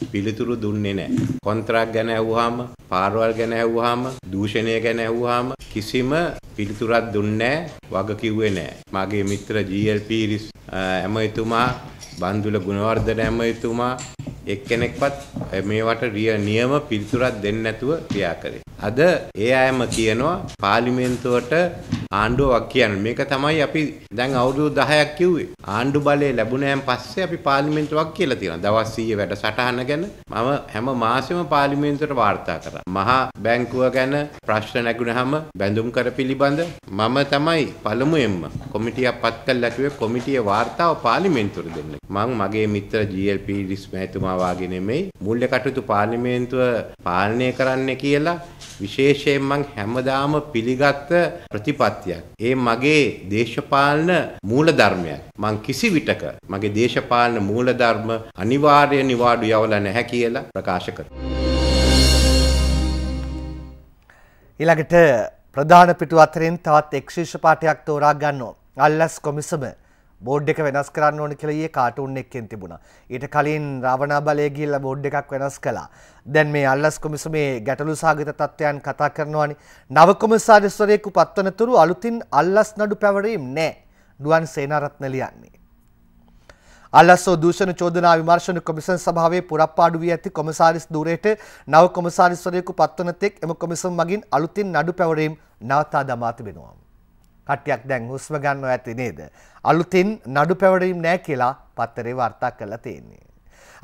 පිළිතුරු දුන්නේ නැහැ. කොන්ත්‍රාක් ගැන ඇහුවාම, පාරවල් ගැන ඇහුවාම, දූෂණය ගැන ඇහුවාම කිසිම පිළිතුරක් දුන්නේ නැහැ, වග කිව්වේ නැහැ. මගේ මිත්‍ර GLP ඇමතුමා බන්දුල ගුණවර්ධන ඇමතිතුමා එක්කෙනෙක්වත් මේවට රිය නියම පිළිතුරක් දෙන්නේ නැතුව ක්‍රියා කරේ. අද ඒ අයම කියනවා පාර්ලිමේන්තුවට ආණ්ඩුවක් කියන්නේ. මේක තමයි අපි දැන් අවුරුදු 10ක් කිව්වේ. ආණ්ඩු බලය ලැබුණාන් පස්සේ අපි පාර්ලිමේන්තුවක් කියලා තියෙනවා. දවස් 100 වැඩසටහන ගැන මම හැම මාසෙම පාර්ලිමේන්තුවට වාර්තා කරා. මහා බැංකුව ගැන ප්‍රශ්න නැගුණාම බැඳුම් කර පිළිබඳ මම තමයි පළමුවෙන්ම කොමිටියක් පත් කළා කිව්වේ කොමිටියේ වාර්තාව පාර්ලිමේන්තුවට දෙන්න. මං මගේ මිත්‍ර GLP ඩිස් මහතුමා වාගේ නෙමෙයි මුල්‍ය කටයුතු පාර්ලිමේන්තුව පාලනය කරන්න කියලා විශේෂයෙන් මං හැමදාම පිළිගත් ප්‍රතිපත්තියක්. ඒ මගේ දේශපාලන මූලධර්මයක්. මං කිසි විටක මගේ දේශපාලන මූලධර්ම අනිවාර්ය නිවාඩු යවලා නැහැ කියලා ප්‍රකාශ කරනවා. ඊළඟට ප්‍රධාන පිටු අතරින් තවත් එක් ශීර්ෂ පාඨයක් තෝරා ගන්නවා. අල්ලස් කොමිසම බෝඩ් එක වෙනස් කරන්න ඕන කියලා කාටුන් එක්කෙන් තිබුණා. ඊට කලින් රාවණා බලය ගිහිල්ලා බෝඩ් එකක් වෙනස් කළා. දැන් මේ අල්ලස් කොමිසමේ ගැටලු සාගත තත්ත්වයන් කතා කරනවානේ. නව කොමසාරිස්වරයෙකු පත්වනතුරු අලුතින් අල්ලස් නඩු පැවරීම් නැහැ. ඩුවන් සේනාරත්න ලියන්නේ. අල්ලස්සෝ දූෂණ චෝදනා විමර්ශන කොමිසන් සභාවේ පුරප්පාඩු වී ඇති කොමසාරිස් ධූරයට නව කොමසාරිස්වරයෙකු පත්වන තෙක් එම කොමිසම් මගින් අලුතින් නඩු පැවරීම් නවතා දමා තිබෙනවා. කට්ටියක් දැන් හුස්ම ගන්නව ඇති නේද? අලුතින් නඩු පැවරීම් නෑ කියලා පත්තරේ වාර්තා කරලා තියෙන්නේ.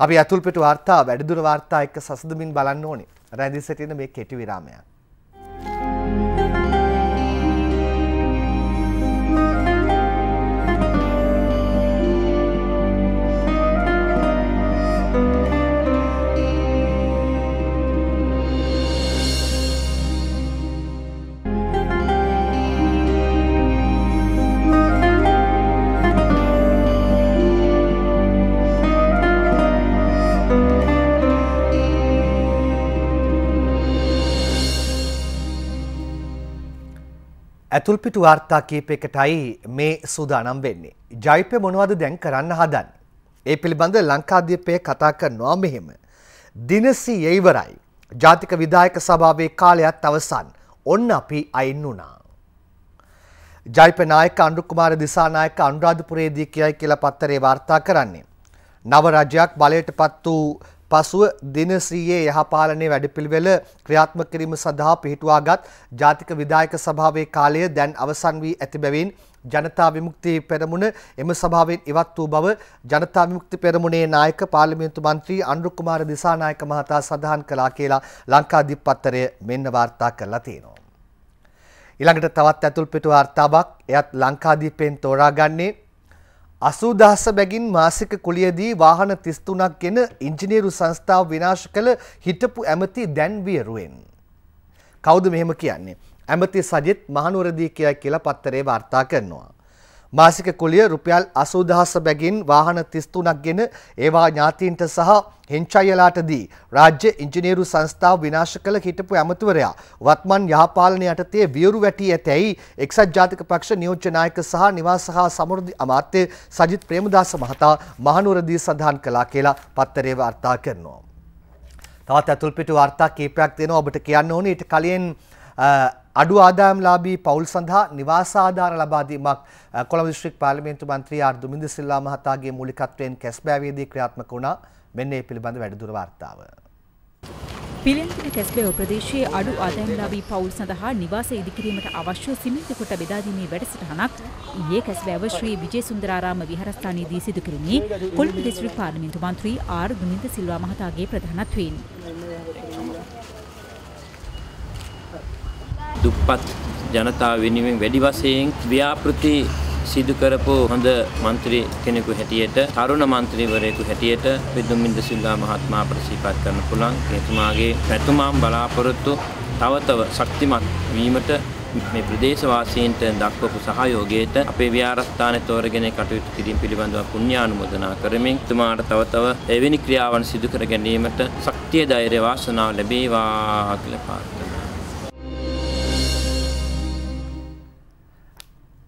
අපි ඇතුල්පිට වාර්තා වැඩිදුර වාර්තා එක්ක සසඳමින් බලන්න ඕනේ. රැඳී සිටින මේ කෙටි විරාමයක්. ඇතුල්පිට වාර්තා කීපයකටයි මේ සූදානම් වෙන්නේ. ජයිපය මොනවද දැන් කරන්න හදන්. ඒ පිළිබඳ ලංකාදීපය කතා කරනවා මෙහෙම. දිනසී යයිවරයි. ජාතික විදායක සභාවේ කාලයත් අවසන්. ඔන්න අපි අයින් වුණා. ජයිපනායක අන්ඩුකුමාර දිසානායක අනුරාධපුරේදී කියයි කියලා පත්තරේ වාර්තා කරන්නේ. නව රජයක් බලයට පත් වූ පසුව දිනශ්‍රීයේ යහපාලනයේ වැඩපිළිවෙල ක්‍රියාත්මක කිරීම සඳහා පිහිටුවාගත් ජාතික විධායක සභාවේ කාලය දැන් අවසන් වී ඇති බැවින් ජනතා විමුක්ති පෙරමුණ එම සභාවෙන් ඉවත් වූ බව ජනතා විමුක්ති පෙරමුණේ නායක පාර්ලිමේන්තු මන්ත්‍රී අනුරු කුමාර දිසානායක මහතා සඳහන් කළා කියලා ලංකාදීප් පත්තරය මෙන්න වාර්තා කරලා තියෙනවා. ඊළඟට තවත් ඇතුල් පිටු වාර්තාවක් එයත් ලංකාදීපෙන් තෝරාගන්නේ අසූදහස බැගින් මාසික කුලියදී වාහන තිස්තුනක් ගෙන ඉංජිනේරු සංස්ථාව විනාශ කළ හිටපු ඇමති දැන්වියරුවෙන්. කෞුද මෙහෙම කියන්නේ. ඇමති සජිත් මහනුවරදී කියයි කියලා පත්තරේ වාර්තා කරනවා. මාසික කුලිය රුපියල් 80000 බැගින් වාහන 33ක් ගෙන ඒවා ඥාතීන්ට සහ හෙන්චයිලාට දී රාජ්‍ය ඉංජිනේරු සංස්ථාව විනාශ කළ හිටපු ඇමතිවරයා වත්මන් යහපාලන යටතේ වියරු වැටි ඇතැයි එක්සත් ජාතික පක්ෂ නියෝජ්‍ය නායක සහ නිවාස සහ සමෘද්ධි අමාත්‍ය සජිත් ප්‍රේමදාස මහතා මහනුවරදී සඳහන් කළා කියලා පත්තරේ වාර්තා කරනවා. තවත් ඇතුල්පිට වාර්තා කීපයක් දෙනවා ඔබට කියන්න ඕනේ ඊට කලින් අඩු ආදායම්ලාභී පවුල් සඳහා නිවාස ආධාර ලබා දීමක් කොළඹ දිස්ත්‍රික් පාර්ලිමේන්තු මන්ත්‍රී ආර් දුමින්ද සිල්වා මහතාගේ මූලිකත්වයෙන් කැස්බෑවේදී ක්‍රියාත්මක වුණා. මෙන්න ඒ පිළිබඳ වැඩිදුර වාර්තාව. පිළින්තින කැස්බෑ ප්‍රදේශයේ අඩු ආදායම්ලාභී පවුල් සඳහා නිවාස ඉදිකිරීමට අවශ්‍ය සිමෙන්ති කොට බෙදා දීමේ වැඩසටහනක් ඊයේ කැස්බෑව ශ්‍රී විජේසුන්දරාරාම විහාරස්ථානයේදී සිදු කෙරුණේ කොළඹ දිස්ත්‍රික් පාර්ලිමේන්තු මන්ත්‍රී ආර් දුමින්ද සිල්වා මහතාගේ ප්‍රධානත්වයෙන්. දුප්පත් ජනතාව වෙනුවෙන් වැඩි වශයෙන් ව්‍යාපෘති සිදු කරපු හොඳ മന്ത്രി කෙනෙකු හැටියට තරුණ മന്ത്രിවරයෙකු හැටියට විදුමින්ද සිල්වා මහත්මයා ප්‍රතිපාද කරන්න පුළුවන් එතුමාගේ පැතුමම් බලාපොරොත්තු තව තව ශක්තිමත් වීමට මේ ප්‍රදේශවාසීන්ට දක්වපු සහයෝගයට අපේ ව්‍යාරස්ථාන තෝරගෙන කටයුතු කිරීම පිළිබඳව පුණ්‍යානුමෝදනා කරමින් තුමාට තව තව එවැනි ක්‍රියාවන් සිදු කර ගැනීමට ශක්තිය ධෛර්ය වාසනාව ලැබේවා කියලා ප්‍රාර්ථනා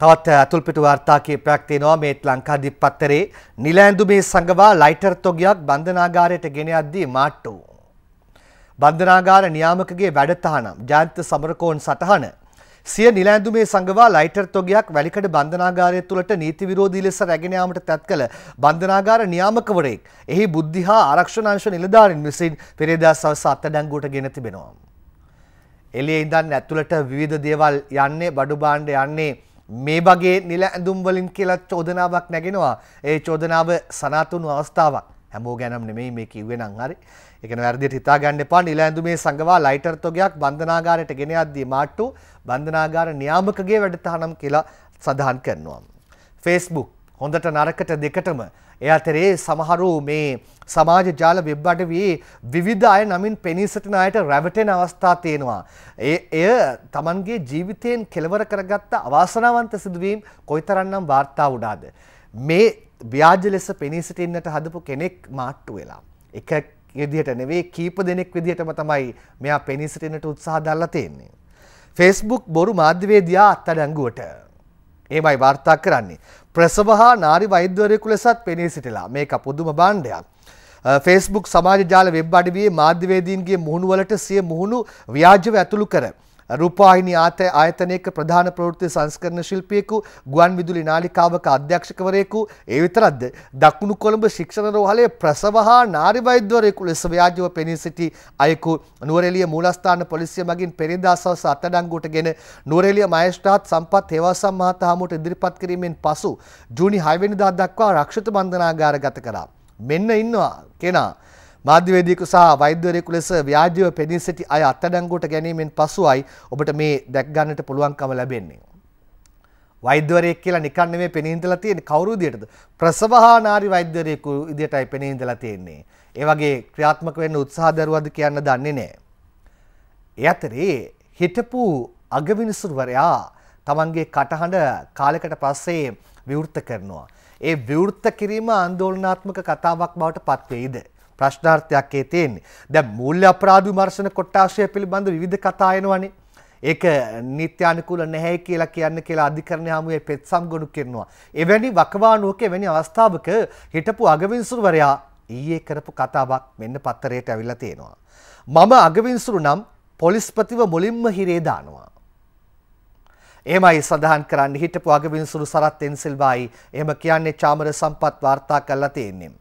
තවත් අතුල්පිට වාර්තා කීපයක් තියෙනවා මේ ලංකාදීප් පත්තරේ නිලැඳුමේ සංගවා ලයිටර් තොගයක් බන්ධනාගාරයට ගෙන යද්දී මාට්ටු. බන්ධනාගාර නියාමකගේ වැඩතහනම් ජයන්ත සමරකෝන් සටහන සිය නිලැඳුමේ සංගවා ලයිටර් තොගයක් වැලිකඩ බන්ධනාගාරය තුළට නීති විරෝධී ලෙස රැගෙන යාමට තැත් කළ බන්ධනාගාර නියාමකවරයෙක් එහි බුද්ධි හා ආරක්ෂණ අංශ නිලධාරීන් විසින් පෙරේදා සවස අත්අඩංගුවට ගෙන තිබෙනවා. එළියේ ඉඳන් ඇතුළට විවිධ දේවල් යන්නේ බඩු භාණ්ඩ යන්නේ මේ වගේ නිල ඇඳුම් වලින් කියලා චෝදනාවක් නැගෙනවා. ඒ චෝදනාව සනාතුණු අවස්ථාවක්. හැමෝ ගැනම නෙමෙයි මේ කිව්වේ නම් හරි. ඒ කියන්නේ වැරදියට හිතා ගන්න එපා. නිල ඇඳුමේ සංගවා ලයිටර් තොගයක් බන්ධනාගාරයට ගෙන යද්දී මාට්ටු බන්ධනාගාර නියාමකගේ වැඩතහනම් කියලා සඳහන් කරනවා. Facebook හොඳට නරකට දෙකටම ඒ අතරේ සමහරු මේ සමාජ ජාල වෙබ් අඩවියේ විවිධ අය නමින් පෙනී සිටින අයට රැවටෙන අවස්ථා තියෙනවා. ඒ එය Tamanගේ ජීවිතයෙන් කෙලවර කරගත්ත අවාසනාවන්ත සිදුවීම් කොයිතරම්නම් වාර්තා වුණාද? මේ ව්‍යාජ ලෙස පෙනී සිටින්නට හදපු කෙනෙක් මාට්ටු වෙලා. එක විදිහට නෙවෙයි කීප දෙනෙක් විදිහටම තමයි මෙයා පෙනී සිටින්නට උත්සාහ දල්ලා තියෙන්නේ. Facebook බොරු මාධ්‍යවේදියා අත්අඩංගුවට. එහෙමයි වාර්තා කරන්නේ. ප්‍රසව හා නාරි වෛද්‍යවරයෙකු ලෙසත් පෙනී සිටිලා. මේක පුදුම බාණ්ඩයක්. ෆේස්බුක් සමාජ ජාල වෙබ් අඩවියේ මාධ්‍යවේදීන්ගේ මුහුණුවලට සිය මුහුණු ව්‍යාජව ඇතුළු කර රූපවාහිනී ආයතනයක ප්‍රධාන ප්‍රවෘත්ති සංස්කරණ ශිල්පියෙකු, ගුවන් විදුලි නාලිකාවක අධ්‍යක්ෂකවරයෙකු, ඒ විතරක්ද දකුණු කොළඹ ශික්ෂණ රෝහලේ ප්‍රසව හා නාරි වෛද්‍යවරයෙකු ලෙස ව්‍යාජව පෙනී සිටි අයෙකු නුවරඑළිය මූලස්ථාන පොලිසිය මගින් පෙරේදා සවස අත්අඩංගුවටගෙන නුවරඑළිය මහේස්ත්‍රාත් සම්පත් හේවාසම් මහතා හමුවට ඉදිරිපත් කිරීමෙන් පසු ජූනි 6 වෙනිදා දක්වා රක්ෂිත බන්ධනාගාර ගත කරා. මෙන්න ඉන්නවා කෙනා මාධ්‍යවේදීකු සහ වෛද්‍යවරයෙකු ලෙස ව්‍යාජ්‍යව පෙනී සිටි අය අත්අඩංගුවට ගැනීමෙන් පසුයි ඔබට මේ දැක් ගන්නට පුළුවන්කම ලැබෙන්නේ. වෛද්‍යවරයෙක් කියලා නිකන් නෙමෙයි පෙනී ඉඳලා තියෙන්නේ කවුරු විදියටද? ප්‍රසවහානාරි වෛද්‍යවරයෙකු විදියටයි පෙනී ඉඳලා තියෙන්නේ. ඒ වගේ ක්‍රියාත්මක වෙන්න උත්සාහ දරුවද කියන්න දන්නේ නැහැ. ඒ අතරේ හිටපු අගවිනිසුරුවරයා තමන්ගේ කටහඬ කාලයකට පස්සේ විවෘත කරනවා. ඒ විවෘත කිරීම ආందోලනාත්මක කතාවක් බවට පත් වෙයිද? ප්‍රශ්නාර්ථයක් ඒ තියෙන්නේ. දැන් මූල්‍ය අපරාධ විමර්ශන කොටාශය පිළිබඳ විවිධ කතා එනවනේ. ඒක නීත්‍යානුකූල නැහැ කියලා කියන්න කියලා අධිකරණ හමුවේ පෙත්සම් ගොනු කරනවා. එවැනි වකවානුවක එවැනි අවස්ථාවක හිටපු අගවිනිසුරුවරයා ඊයේ කරපු කතාවක් මෙන්න පත්තරයට ඇවිල්ලා තියෙනවා. මම අගවිනිසුරු නම් පොලිස්පතිව මුලින්ම හිරේ දානවා. එමයි සඳහන් කරන්න හිටපු අගවිනිසුරු සරත් එන්සිල්වායි එහෙම කියන්නේ චාමර සම්පත් වාර්තා කරලා තියෙන්නේ.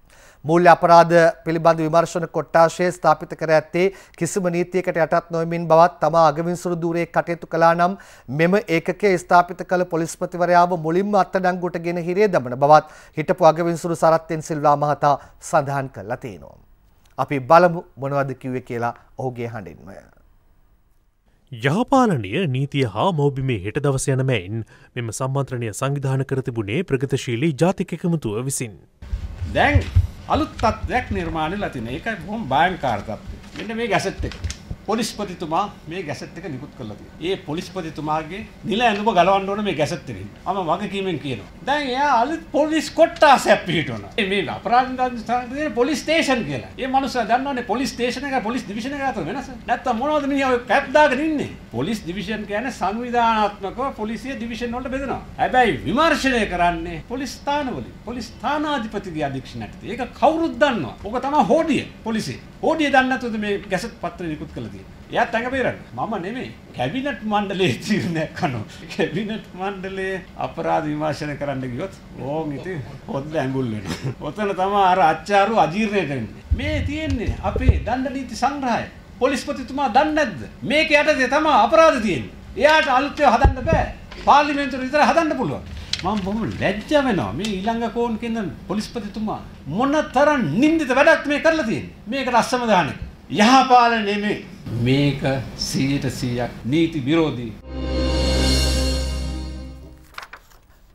මූල්‍ය අපරාධ පිළිබඳ විමර්ශන කොට්ටාශය ස්ථාපිත කර ඇත්තේ කිසිම නීතියකට යටත් නොවමින් බවත් තමා අගවිනිසුරු දූරයේ කටයුතු කළා නම් මෙම ඒකකයේ ස්ථාපිත කළ පොලිස්පතිවරයාව මුලින්ම අත්අඩංගුවටගෙන හිරේ දමන බවත් හිටපු අගවිනිසුරු සරත්යෙන් සිල්වා මහතා සඳහන් කළා තියෙනවා. අපි බලමු මොනවද කිව්වේ කියලා ඔහුගේ හඬින්ම. යහපාලනය නීතිය හා මෝබිමේ හෙට දවස යනමැයින් මෙම සම්මන්ත්‍රණය සංවිධාන කර තිබුණේ ප්‍රගතශීලී ජාතික එකමුතුව විසින්. දැන් අලුත් තත්ත්වයක් නිර්මාණය ලතින ඒකයි බොහොම භයංකාර තත්ත්වය. මෙන්න මේ ගැසට් එක. පොලිස්පතිතුමා මේ ගැසට් එක නිකුත් කරලා තියෙනවා. ඒ පොලිස්පතිතුමාගේ නිල ඇඳුම ගලවන්න ඕන මේ ගැසට් එකේ. මම වගකීමෙන් කියනවා. දැන් එයා අලුත් පොලිස් කොට්ටාසයක් පිහිටවනවා. මේ අපරාධ නිරන්තරණයේ තියෙන පොලිස් ස්ටේෂන් කියලා. ඒ මනුස්සයා දන්නවනේ පොලිස් ස්ටේෂන් එක පොලිස් ඩිවිෂන් එක අතර වෙනස. නැත්තම් මොනවද මේ ඔය කැප් දාගෙන ඉන්නේ? පොලිස් ඩිවිෂන් කියන්නේ සංවිධානාත්මකව පොලිසිය ඩිවිෂන් වලට බෙදෙනවා. හැබැයි විමර්ශනය කරන්නේ පොලිස් ස්ථානවලින්. පොලිස් ස්ථානාධිපතිගේ අධීක්ෂණයට. ඒක කවුරුත් දන්නවා. ඕක තමයි හොඩිය පොලිසිය. හෝඩිය දන්නේ නැතුවද මේ ගැසට් පත්‍රය නිකුත් කළා තියෙන්නේ. එයා තැඟ බේරන්නේ. මම නෙමෙයි. කැබිනට් මණ්ඩලයේ තීරණයක් අනුව. කැබිනට් මණ්ඩලයේ අපරාධ විමර්ශන කරන්න ගියොත් ඕන් ඉතින් හොද්ද ඇඟුල් වෙනවා. ඔතන තමයි අර අච්චාරු අජීර්ණයට එන්නේ. මේ තියෙන්නේ අපේ දණ්ඩ නීති සංග්‍රහය. පොලිස්පතිතුමා දන්නේ නැද්ද? මේක යටතේ තමයි අපරාධ තියෙන්නේ. එයාට අලුත්ව හදන්න බෑ. පාර්ලිමේන්තුවේ විතර හදන්න පුළුවන්. මම බොහොම ලැජ්ජ වෙනවා මේ ඊළඟ කෝන් කියන පොලිස්පතිතුමා මොන තරම් නින්දිත වැඩක් මේ කරලා තියෙන්නේ මේකට අස්සම දාන එක යහපාලන නෙමෙයි මේක 100% නීති විරෝධී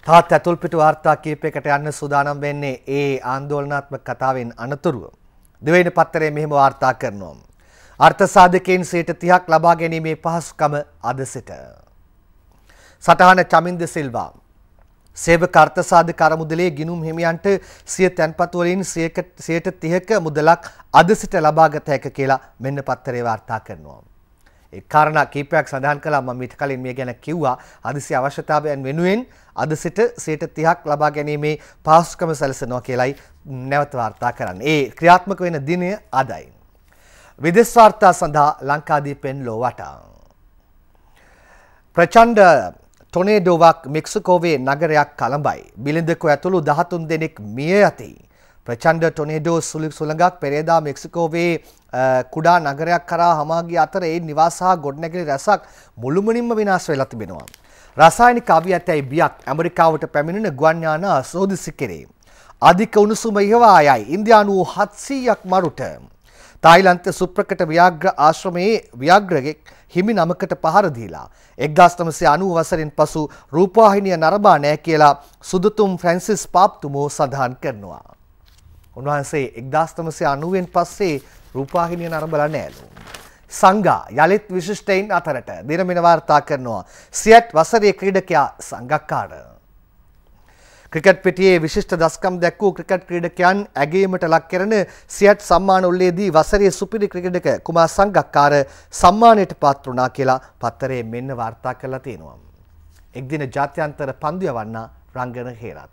තාත් ඇතුල් පිටු වාර්තා කීපයකට යන්න සූදානම් වෙන්නේ ඒ ආන්දෝලනාත්මක කතාවෙන් අනතුරුව. දෙවැනි පත්තරේ මෙහෙම වාර්තා කරනවා. අර්ථ සාධකයෙන් 30ක් ලබා ගැනීමේ පහසුකම අද සිට. සටහන චමින්ද සිල්වා සේවක අර්ථසාධක කරමුදලේ ගිණුම් හිමියන්ට සිය තැන්පතු වලින් 130ක මුදලක් අද සිට ලබාගත හැක කියලා මෙන්න පත්තරේ වාර්තා කරනවා. ඒ කාරණා කීපයක් සඳහන් කළා මම ඊට කලින් මේ ගැන කිව්වා අදිසි අවශ්‍යතාවයන් වෙනුවෙන් අද සිට 130ක් ලබා ගැනීමේ පාසුකම සැලසෙනවා කියලයි නැවත වාර්තා කරන්නේ. ඒ ක්‍රියාත්මක වෙන දිනය අදයි. විදෙස් වාර්තා සඳහා ලංකාදීපෙන් ලෝ වටා. ප්‍රචණ්ඩ ටොනේඩෝවක් මෙක්සිකෝවේ නගරයක් කළඹයි. බිලිඳකු ඇතුළු දහතුන් දෙනෙක් මිය ඇති. ප්‍රචන්ඩ ටොනේඩෝ සුලික් සුළඟක් පෙරේදා මෙක්සිකෝවේ කුඩා නගරයක් කරා හමාගේ අතර ඒ නිවාසාහ ගොඩනැගිලි රැසක් මුළුමනින්ම විනාශ වෙලා තිබෙනවා. රසායනික අවි ඇතැයි බියක් ඇමරිකාවට පැමිණෙන ගුවන්යාන සෝදිසි කෙරේ. අධික උණුසුම ඉහවායයි ඉන්දයානු හත්සීයක් මරුට. තායිලන්ත සුප්‍රකට ව්‍යාග්‍ර ආශ්‍රමයේ ව්‍යාග්‍රගෙක් හිමි නමකට පහර දීලා 1990 වසරෙන් පසු රූපවාහිනිය නරඹා නැහැ කියලා සුදුතුම් ෆ්‍රැන්සිස් පාප්තුමෝ සඳහන් කරනවා. උන්වහන්සේ 1990න් පස්සේ රූපවාහිනිය නරඹලා නැහැලු. සංගා යලිත් විශිෂ්ටයින් අතරට දිනමින වාර්තා කරනවා. සියත් වසරේ ක්‍රීඩකයා සංගක්කාර ක්‍රිකට් පිටියේ විශිෂ්ට දස්කම් දැක්වූ ක්‍රිකට් ක්‍රීඩකයන් ඇගීමට ලක් කරන සියට් සම්මාන උළෙලේදී වසරේ සුපිරි ක්‍රිකටක කුමාර් සංගක්කාර සම්මානයට පාත්‍ර වුණා කියලා පත්තරේ මෙන්න වාර්තා කරලා තියෙනවා. එක් දින ජාත්‍යන්තර පන්දු යවන්න රංගන හේරත්.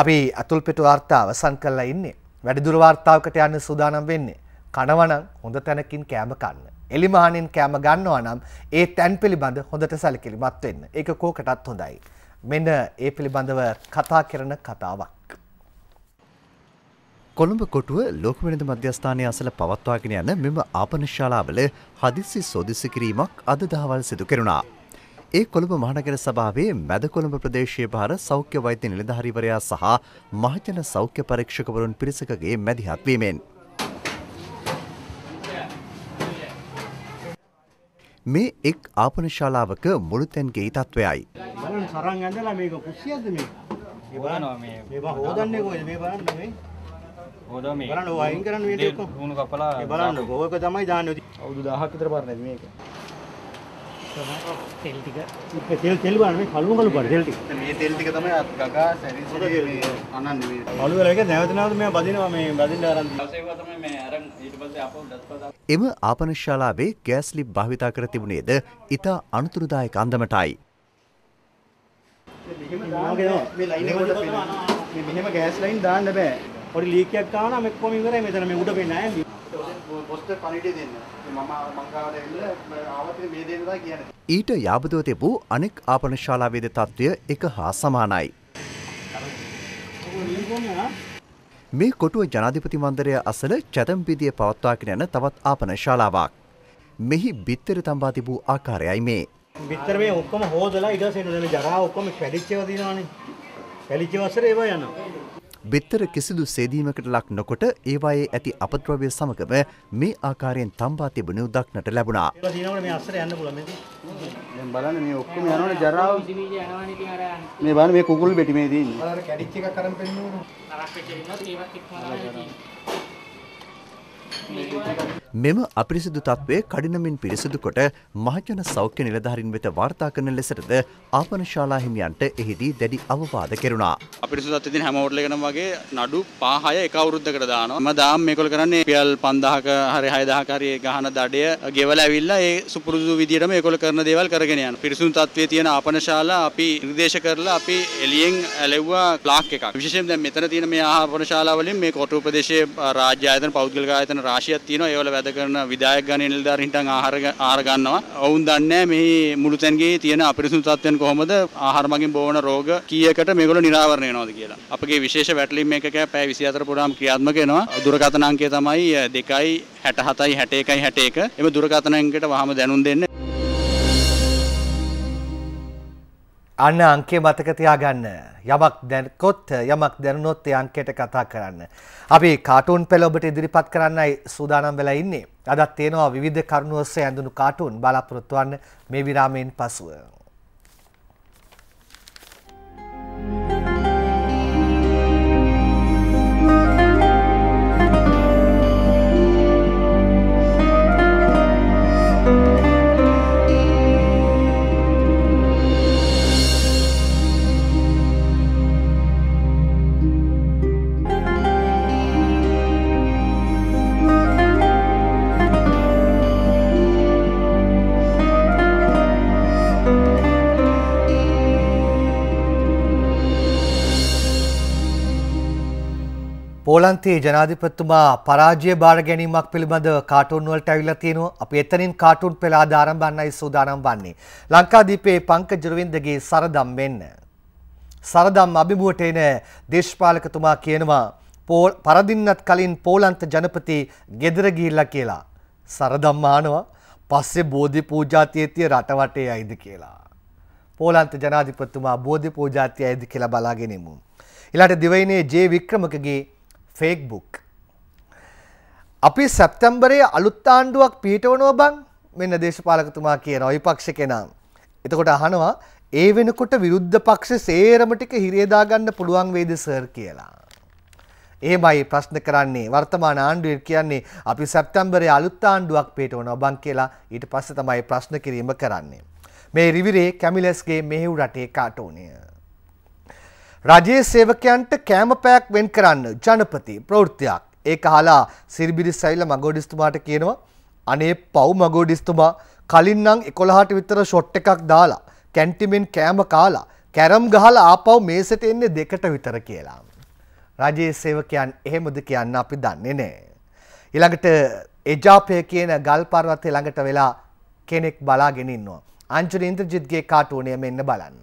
අපි අතුල්පිට වාර්තා අවසන් කරලා ඉන්නේ. වැඩිදුර වාර්තාවකට යන්න සූදානම් වෙන්නේ. කනවනම් හොඳ තැනකින් කෑම කන්න. එලිමහනින් කෑම ගන්නවා නම් ඒ තැන් පිළිබඳ හොඳට සැලකිලිමත් වෙන්න. ඒක කෝකටත් හොඳයි. මෙන්න ඒ පිළිබඳව කතා කරන කතාවක්. කොළඹ කොටුව ලෝකමිනිද මධ්‍යස්ථානය අසල පවත්වාගෙන යන මෙම ආපනශාලාවල හදිසි සෝදිසි කිරීමක් අද දහවල් සිදු කෙරුණා. ඒ කොළඹ මහනගර සභාවේ මැද කොළඹ ප්‍රදේශය භාර සෞඛ්‍ය වෛද්‍ය නිලධහරිවරයා සහ මහජන සෞඛ්‍ය පරීක්ෂකවරුන් පිරිසකගේ මැදිහත්වීමෙන්. මේ එක් ආපන ශාලාවක මුළුතැන්ගේ තත්ත්වයයි. බලන්න සරන් ඇඳලා මේක කුස්සියක්ද මේ? මේ බලනවා මේ. මේවා හොදන්නේ කොහෙද මේ බලන්න මේ. හොදා මේ. බලන්න වයින් කරන්න වීඩියෝ එක. වුණු කපලා. මේ බලන්න ඕක තමයි දාන්නේ. අවුරුදු 1000ක් විතර පරණ මේක. තෙල් ටික තෙල් තෙල් බලන්න මේ කළුම කළු පාට තෙල් ටික මේ තෙල් ටික තමයි ගගා සැරිසරේ මේ අනන්නේ මේ කළු වෙලා එක නැවත නැවත මේවා බදිනවා මේ බදින්න ආරම්භ දවසේවා තමයි මේ අරන් ඊට පස්සේ අපෝ දත්පදා එම ආපන ශාලාවේ ගෑස් ලිප් භාවිතා කර තිබුණේද ඊට අනුතුරුදායක අන්දමටයි මෙහෙම දාන්න මේ ලයින් එකට මේ මෙහෙම ගෑස් ලයින් දාන්න බෑ පොඩි ලීකයක් ගන්න නම් එක්කම ඉවරයි මෙතන මේ උඩ වෙන්නේ නැහැ. පොස්ටර් පණිවිඩය දෙන්න. මම මං ගාවට ඇවිල්ලා ආවත් මේ දෙන්න තමයි කියන්නේ. ඊට යාබදුව තිබූ අනෙක් ආපන ශාලාවේද තත්ත්වය එක හා සමානයි. මේ කොටුව ජනාධිපති මන්දරය අසල චැතම් පිදිය පවත්වාගෙන යන තවත් ආපන ශාලාවක්. මෙහි බිත්තර තම්බා තිබූ ආකාරයයි මේ. බිත්තර මේ ඔක්කොම හොදලා ඊට පස්සේ ජරා ඔක්කොම පැලිච්චව දිනවනේ. පැලිච්ච වසරේ ඒවා යනවා. බෙත්තර කිසිදු සේදීමකට ලක් නොකොට ඒවායේ ඇති අපද්‍රව්‍ය සමගම මේ ආකාරයෙන් තම්බා තිබුණු දක්නට ලැබුණා. බලන්න මේ ඔක්කොම යනවනේ ජරාව මේ බලන්න මේ කුකුල් බෙටි මේ තියෙන්නේ. අර කැඩිච්ච එකක් අරන් පෙන්නනවා. තරක් වෙච්ච ඉන්නත් ඒවත් එක්කම තමයි තියෙන්නේ. මෙම අපිරිසිදු තත්ත්වය කඩිනමින් පිරිසිදු කොට මහජන සෞඛ්‍ය නිලධාරින් වෙත වාර්තා කරන ලෙසටද ආපන ශාලා හිමියන්ට එහිදී දැඩි අවවාද කෙරුණා. අපිරිසිදු තත්ත්වය දින හැම හෝටලයකටම වගේ නඩු 5-6 එක අවුරුද්දකට දානවා. මම දාම් මේකල කරන්නේ රුපියල් 5000ක හරි 6000ක හරි ගහන දඩය ගෙවලා ඇවිල්ලා ඒ සුපුරුදු විදියට මේකල කරන දේවල් කරගෙන යනවා. පිරිසිදු තත්ත්වයේ තියෙන ආපන ශාලා අපි නිර්දේශ කරලා අපි එළියෙන් ඇලෙව්වා ප්ලාක් එකක්. විශේෂයෙන් දැන් මෙතන තියෙන මේ ආපන ශාලා වලින් මේ කොටු ප්‍රදේශයේ රාජ්‍ය ආයතන පෞද්ගලික ආයතන සංවිධාන රාශියක් තියෙනවා. ඒවල වැඩ කරන විධායක ගණ නිලධාරීන්ටන් ආහාර ආහාර ගන්නවා. ඔවුන් දන්නේ මේ මුළුතැන්ගේ තියෙන අපිරිසුදු තත්ත්වයන් කොහොමද ආහාර මගින් බොවන රෝග කීයකට මේගොල්ලෝ නිරාවරණය වෙනවද කියලා. අපගේ විශේෂ වැටලීම් එකක පැය 24 පුරාම ක්‍රියාත්මක වෙනවා. දුරකථන අංකය තමයි 2 67 61 61. එම දුරකථන අංකයට වහම දැනුම් දෙන්නේ. අන්න අංකේ මතක තියාගන්න. යමක් දැනකොත් යමක් දැනුනොත් ඒ අංකයට කතා කරන්න. අපි කාටුන් පෙළ ඔබට ඉදිරිපත් කරන්නයි සූදානම් වෙලා ඉන්නේ. අදත් තියෙනවා විවිධ කරුණු ඔස්සේ ඇඳුණු කාටුන් බලාපොරොත්තු වන්න මේ විරාමයෙන් පසුව. Thank you. පෝලන්තයේ ජනාධිපතිතුමා පරාජය බාර ගැනීමක් පිළිබඳ කාටුන් වලට ඇවිල්ලා තියෙනවා. අපි එතනින් කාටුන් පෙළා ආරම්භන්නයි සූදානම් වන්නේ. ලංකාදීපයේ පංකජ රවින්දගේ සරදම් මෙන්න. සරදම් අභිමුවට එන දේශපාලකතුමා කියනවා පරදින්නත් කලින් පෝලන්ත ජනපති ගෙදර ගිහිල්ලා කියලා. සරදම් ආනවා. පස්සේ බෝධි පූජාතියතිය රටවටේ අයිද කියලා. පෝලන්ත ජනාධිපතිතුමා බෝධි පූජාතිය අයිද කියලා බලාගෙනෙමු. ඊළාට දිවයිනේ ජේ වික්‍රමකගේ ෆේක් බුක්. අපි සැප්තැම්බරේ අලුත් ආණ්ඩුවක් පීටවනෝ බං මෙන්න දේශපාලකතුමා කියන විපක්ෂ කෙනා. එතකොට අහනවා ඒ වෙනකොට විරුද්ධ පක්ෂ සේරම ටික හිරේදාගන්න පුළුවන් වේද සර් කියලා. ඒමයි ප්‍රශ්න කරන්නේ වර්තමාන ආණ්ඩුවේ කියන්නේ අපි සැප්තැම්බරේ අලුත් ආණ්ඩුවක් පිටවනවා බං කියලා ඊට පස්සේ තමයි ප්‍රශ්න කිරීම කරන්නේ. මේ රිවිරේ කැමිලස්ගේ මෙහෙව් රටේ කාටෝනය. රජයේ සේවකයන්ට කෑමපෑක් වෙන් කරන්න ජනපති ප්‍රවෘත්තියක්. ඒක අහලා සිරිබිරිස් ඇවිල්ලා මගෝඩිස්තුමාට කියනවා අනේ පව් මගෝඩිස්තුමා කලින් නම් 11ට විතර ෂොට් එකක් දාලා කැන්ටිමෙන් කෑම කාලා කැරම් ගහලා ආපහු මේසෙට එන්නේ දෙකට විතර කියලා. රජයේ සේවකයන් එහෙමද කියන්න අපි දන්නේ නැහැ. ඊළඟට එජාපය කියන ගල් පර්වතය ළඟට වෙලා කෙනෙක් බලාගෙන ඉන්නවා. අංජලි ඉන්ද්‍රජිත්ගේ කාටුනය මෙන්න බලන්න.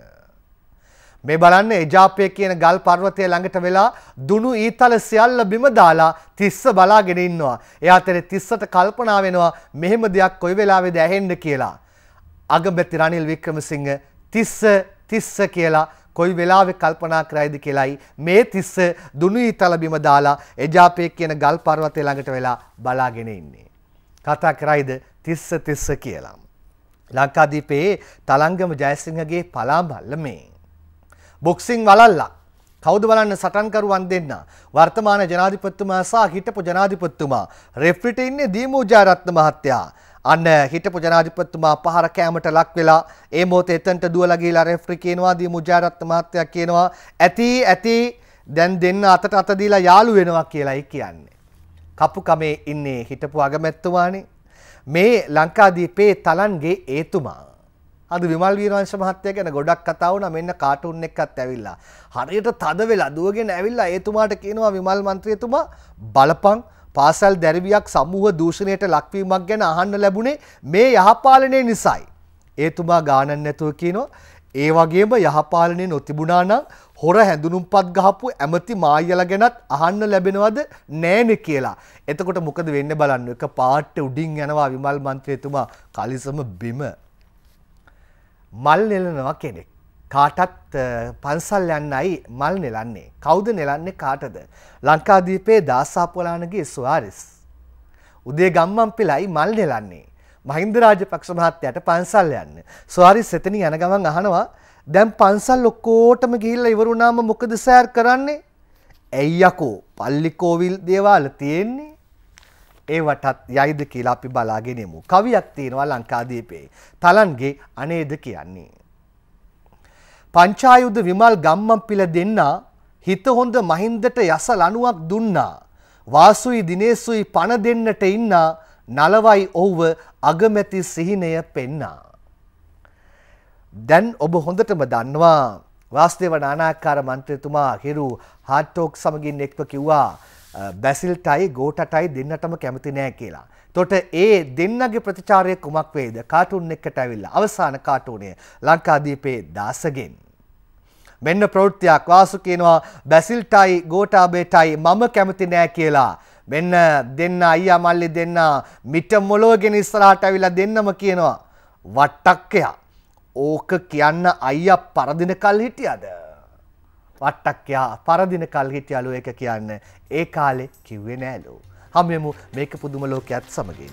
මේ බලන්න එජාපය කියන ගල් පර්වතය ළඟට වෙලා දුනු ඊතල සියල්ල බිම දාලා තිස්ස බලාගෙන ඉන්නවා. එයා අතරේ තිස්සට කල්පනා වෙනවා මෙහෙම දෙයක් කොයි වෙලාවේද ඇහෙන්න කියලා. අගමැති රනිල් වික්‍රමසිංහ තිස්ස තිස්ස කියලා කොයි වෙලාවෙ කල්පනා කරයිද කියලායි මේ තිස්ස දුනු ඊතල බිම දාලා එජාපය කියන ගල් පර්වතය ළඟට වෙලා බලාගෙන ඉන්නේ. කතා කරයිද තිස්ස තිස්ස කියලා. ලංකාදීපයේ තලංගම ජයසිංහගේ පලාමල්ල මේ බොක්සිං වලල්ලා කෞද බලන්න සටන්කරුවන් දෙන්න. වර්තමාන ජනාධිපත්තුමා සා හිටපු ජනාධිපත්තුමා. රෙෆ්රිට ඉන්නේ දීමූජාරත්න මහත්තයා. අන්න හිටපු ජනාධිපත්තුමා පහර කෑමට ලක් වෙලා ඒ මෝත එතන්ට දුවලගේලා රෙෆ්‍රි කියනවා දී මුජාරත්ත මහත්තයා කියනවා ඇති ඇති දැන් දෙන්න අතට අතදීලා යාළු වෙනවා කියලායි කියන්නේ. කපු කමේ ඉන්නේ හිටපු අගමැත්තුමානේ. මේ ලංකාදීපේ තලන්ගේ ඒතුමා. අද විමල් වීරවංශ මහත්තයා ගැන ගොඩක් කතා වුණා මෙන්න කාටුන් එකක්ත් ඇවිල්ලා. හරියට තද වෙලා දුවගෙන ඇවිල්ලා ඒතුමාට කියනවා විමල් മന്ത്രിතුමා බලපං පාසල් දැරිවියක් සමූහ දූෂණයට ලක්වීමක් ගැන අහන්න ලැබුණේ මේ යහපාලනය නිසායි. ඒතුමා ගානක් නැතුව කියනවා ඒ වගේම යහපාලනය නොතිබුණා නම් හොර හැඳුනුම්පත් ගහපු ඇමති මායලා ගැනත් අහන්න ලැබෙනවද නෑනෙ කියලා. එතකොට මොකද වෙන්න බලන්න එක පාට්ට උඩින් යනවා විමල් මන්ත්‍රයතුමා කලිසම බිම මල් නෙලනවා කෙනෙක්. කාටත් පන්සල් යන්නයි මල් නෙලන්නේ. කවුද නෙලන්නේ කාටද? ලංකාදීපේ දාසාපෝලානගේ සුවාරිස්. උදේ ගම්මන් පෙළයි මල් නෙලන්නේ. මහින්ද රාජපක්ෂ මහත්තයාට පන්සල් යන්න. සුවාරිස් එතන යන ගමන් අහනවා දැන් පන්සල් ඔක්කොටම ගිහිල්ලා ඉවරුනාම මොකද සෑර් කරන්නේ? ඇයි යකෝ පල්ලිකෝවිල් දේවාල තියෙන්නේ? ඒවටත් යයිද කියලා අපි බලාගෙනෙමු. කවියක් තියෙනවා ලංකාදීපේ. තලන්ගේ අනේද කියන්නේ. පංචායුධ විමල් ගම්මන් පිළ දෙන්නා හිත හොඳ මහින්දට යස ලණුවක් දුන්නා. වාසුයි දිනේසුයි පණ දෙන්නට ඉන්නා නලවයි ඔව්ව අගමැති සිහිනය පෙන්නා. දැන් ඔබ හොඳටම දන්නවා වාස්දේව නානාකාර මන්ත්‍රතුමා හිරු හාට්ටෝක් සමගින් එක්ව කිව්වා බැසිල්ටයි ගෝටටයි දෙන්නටම කැමති නෑ කියලා. තොට ඒ දෙන්නගේ ප්‍රතිචාරය කුමක් වේද කාටුන් එක්කට ඇවිල්ල අවසාන කාටුනේ ලංකාදීපේ දාසගෙන්. මෙන්න ප්‍රෞෘත්තියක් වාසු කියනවා බැසිල්ටයි ගෝටාබේටයි මම කැමති නෑ කියලා. මෙන්න දෙන්න අයියා මල්ලි දෙන්න මිට මොලෝගෙන ඉස්සරහට ඇවිලා දෙන්නම කියනවා. වට්ටක්කයා. ඕක කියන්න අයියා පරදින කල් හිටියද. වට්ටක්කයා පරදින කල් හිටියලු එක කියන්න ඒ කාලෙ කිව්වේ නෑලෝ. හමයමු මේක පුදුම ලෝකයක් සමගින්.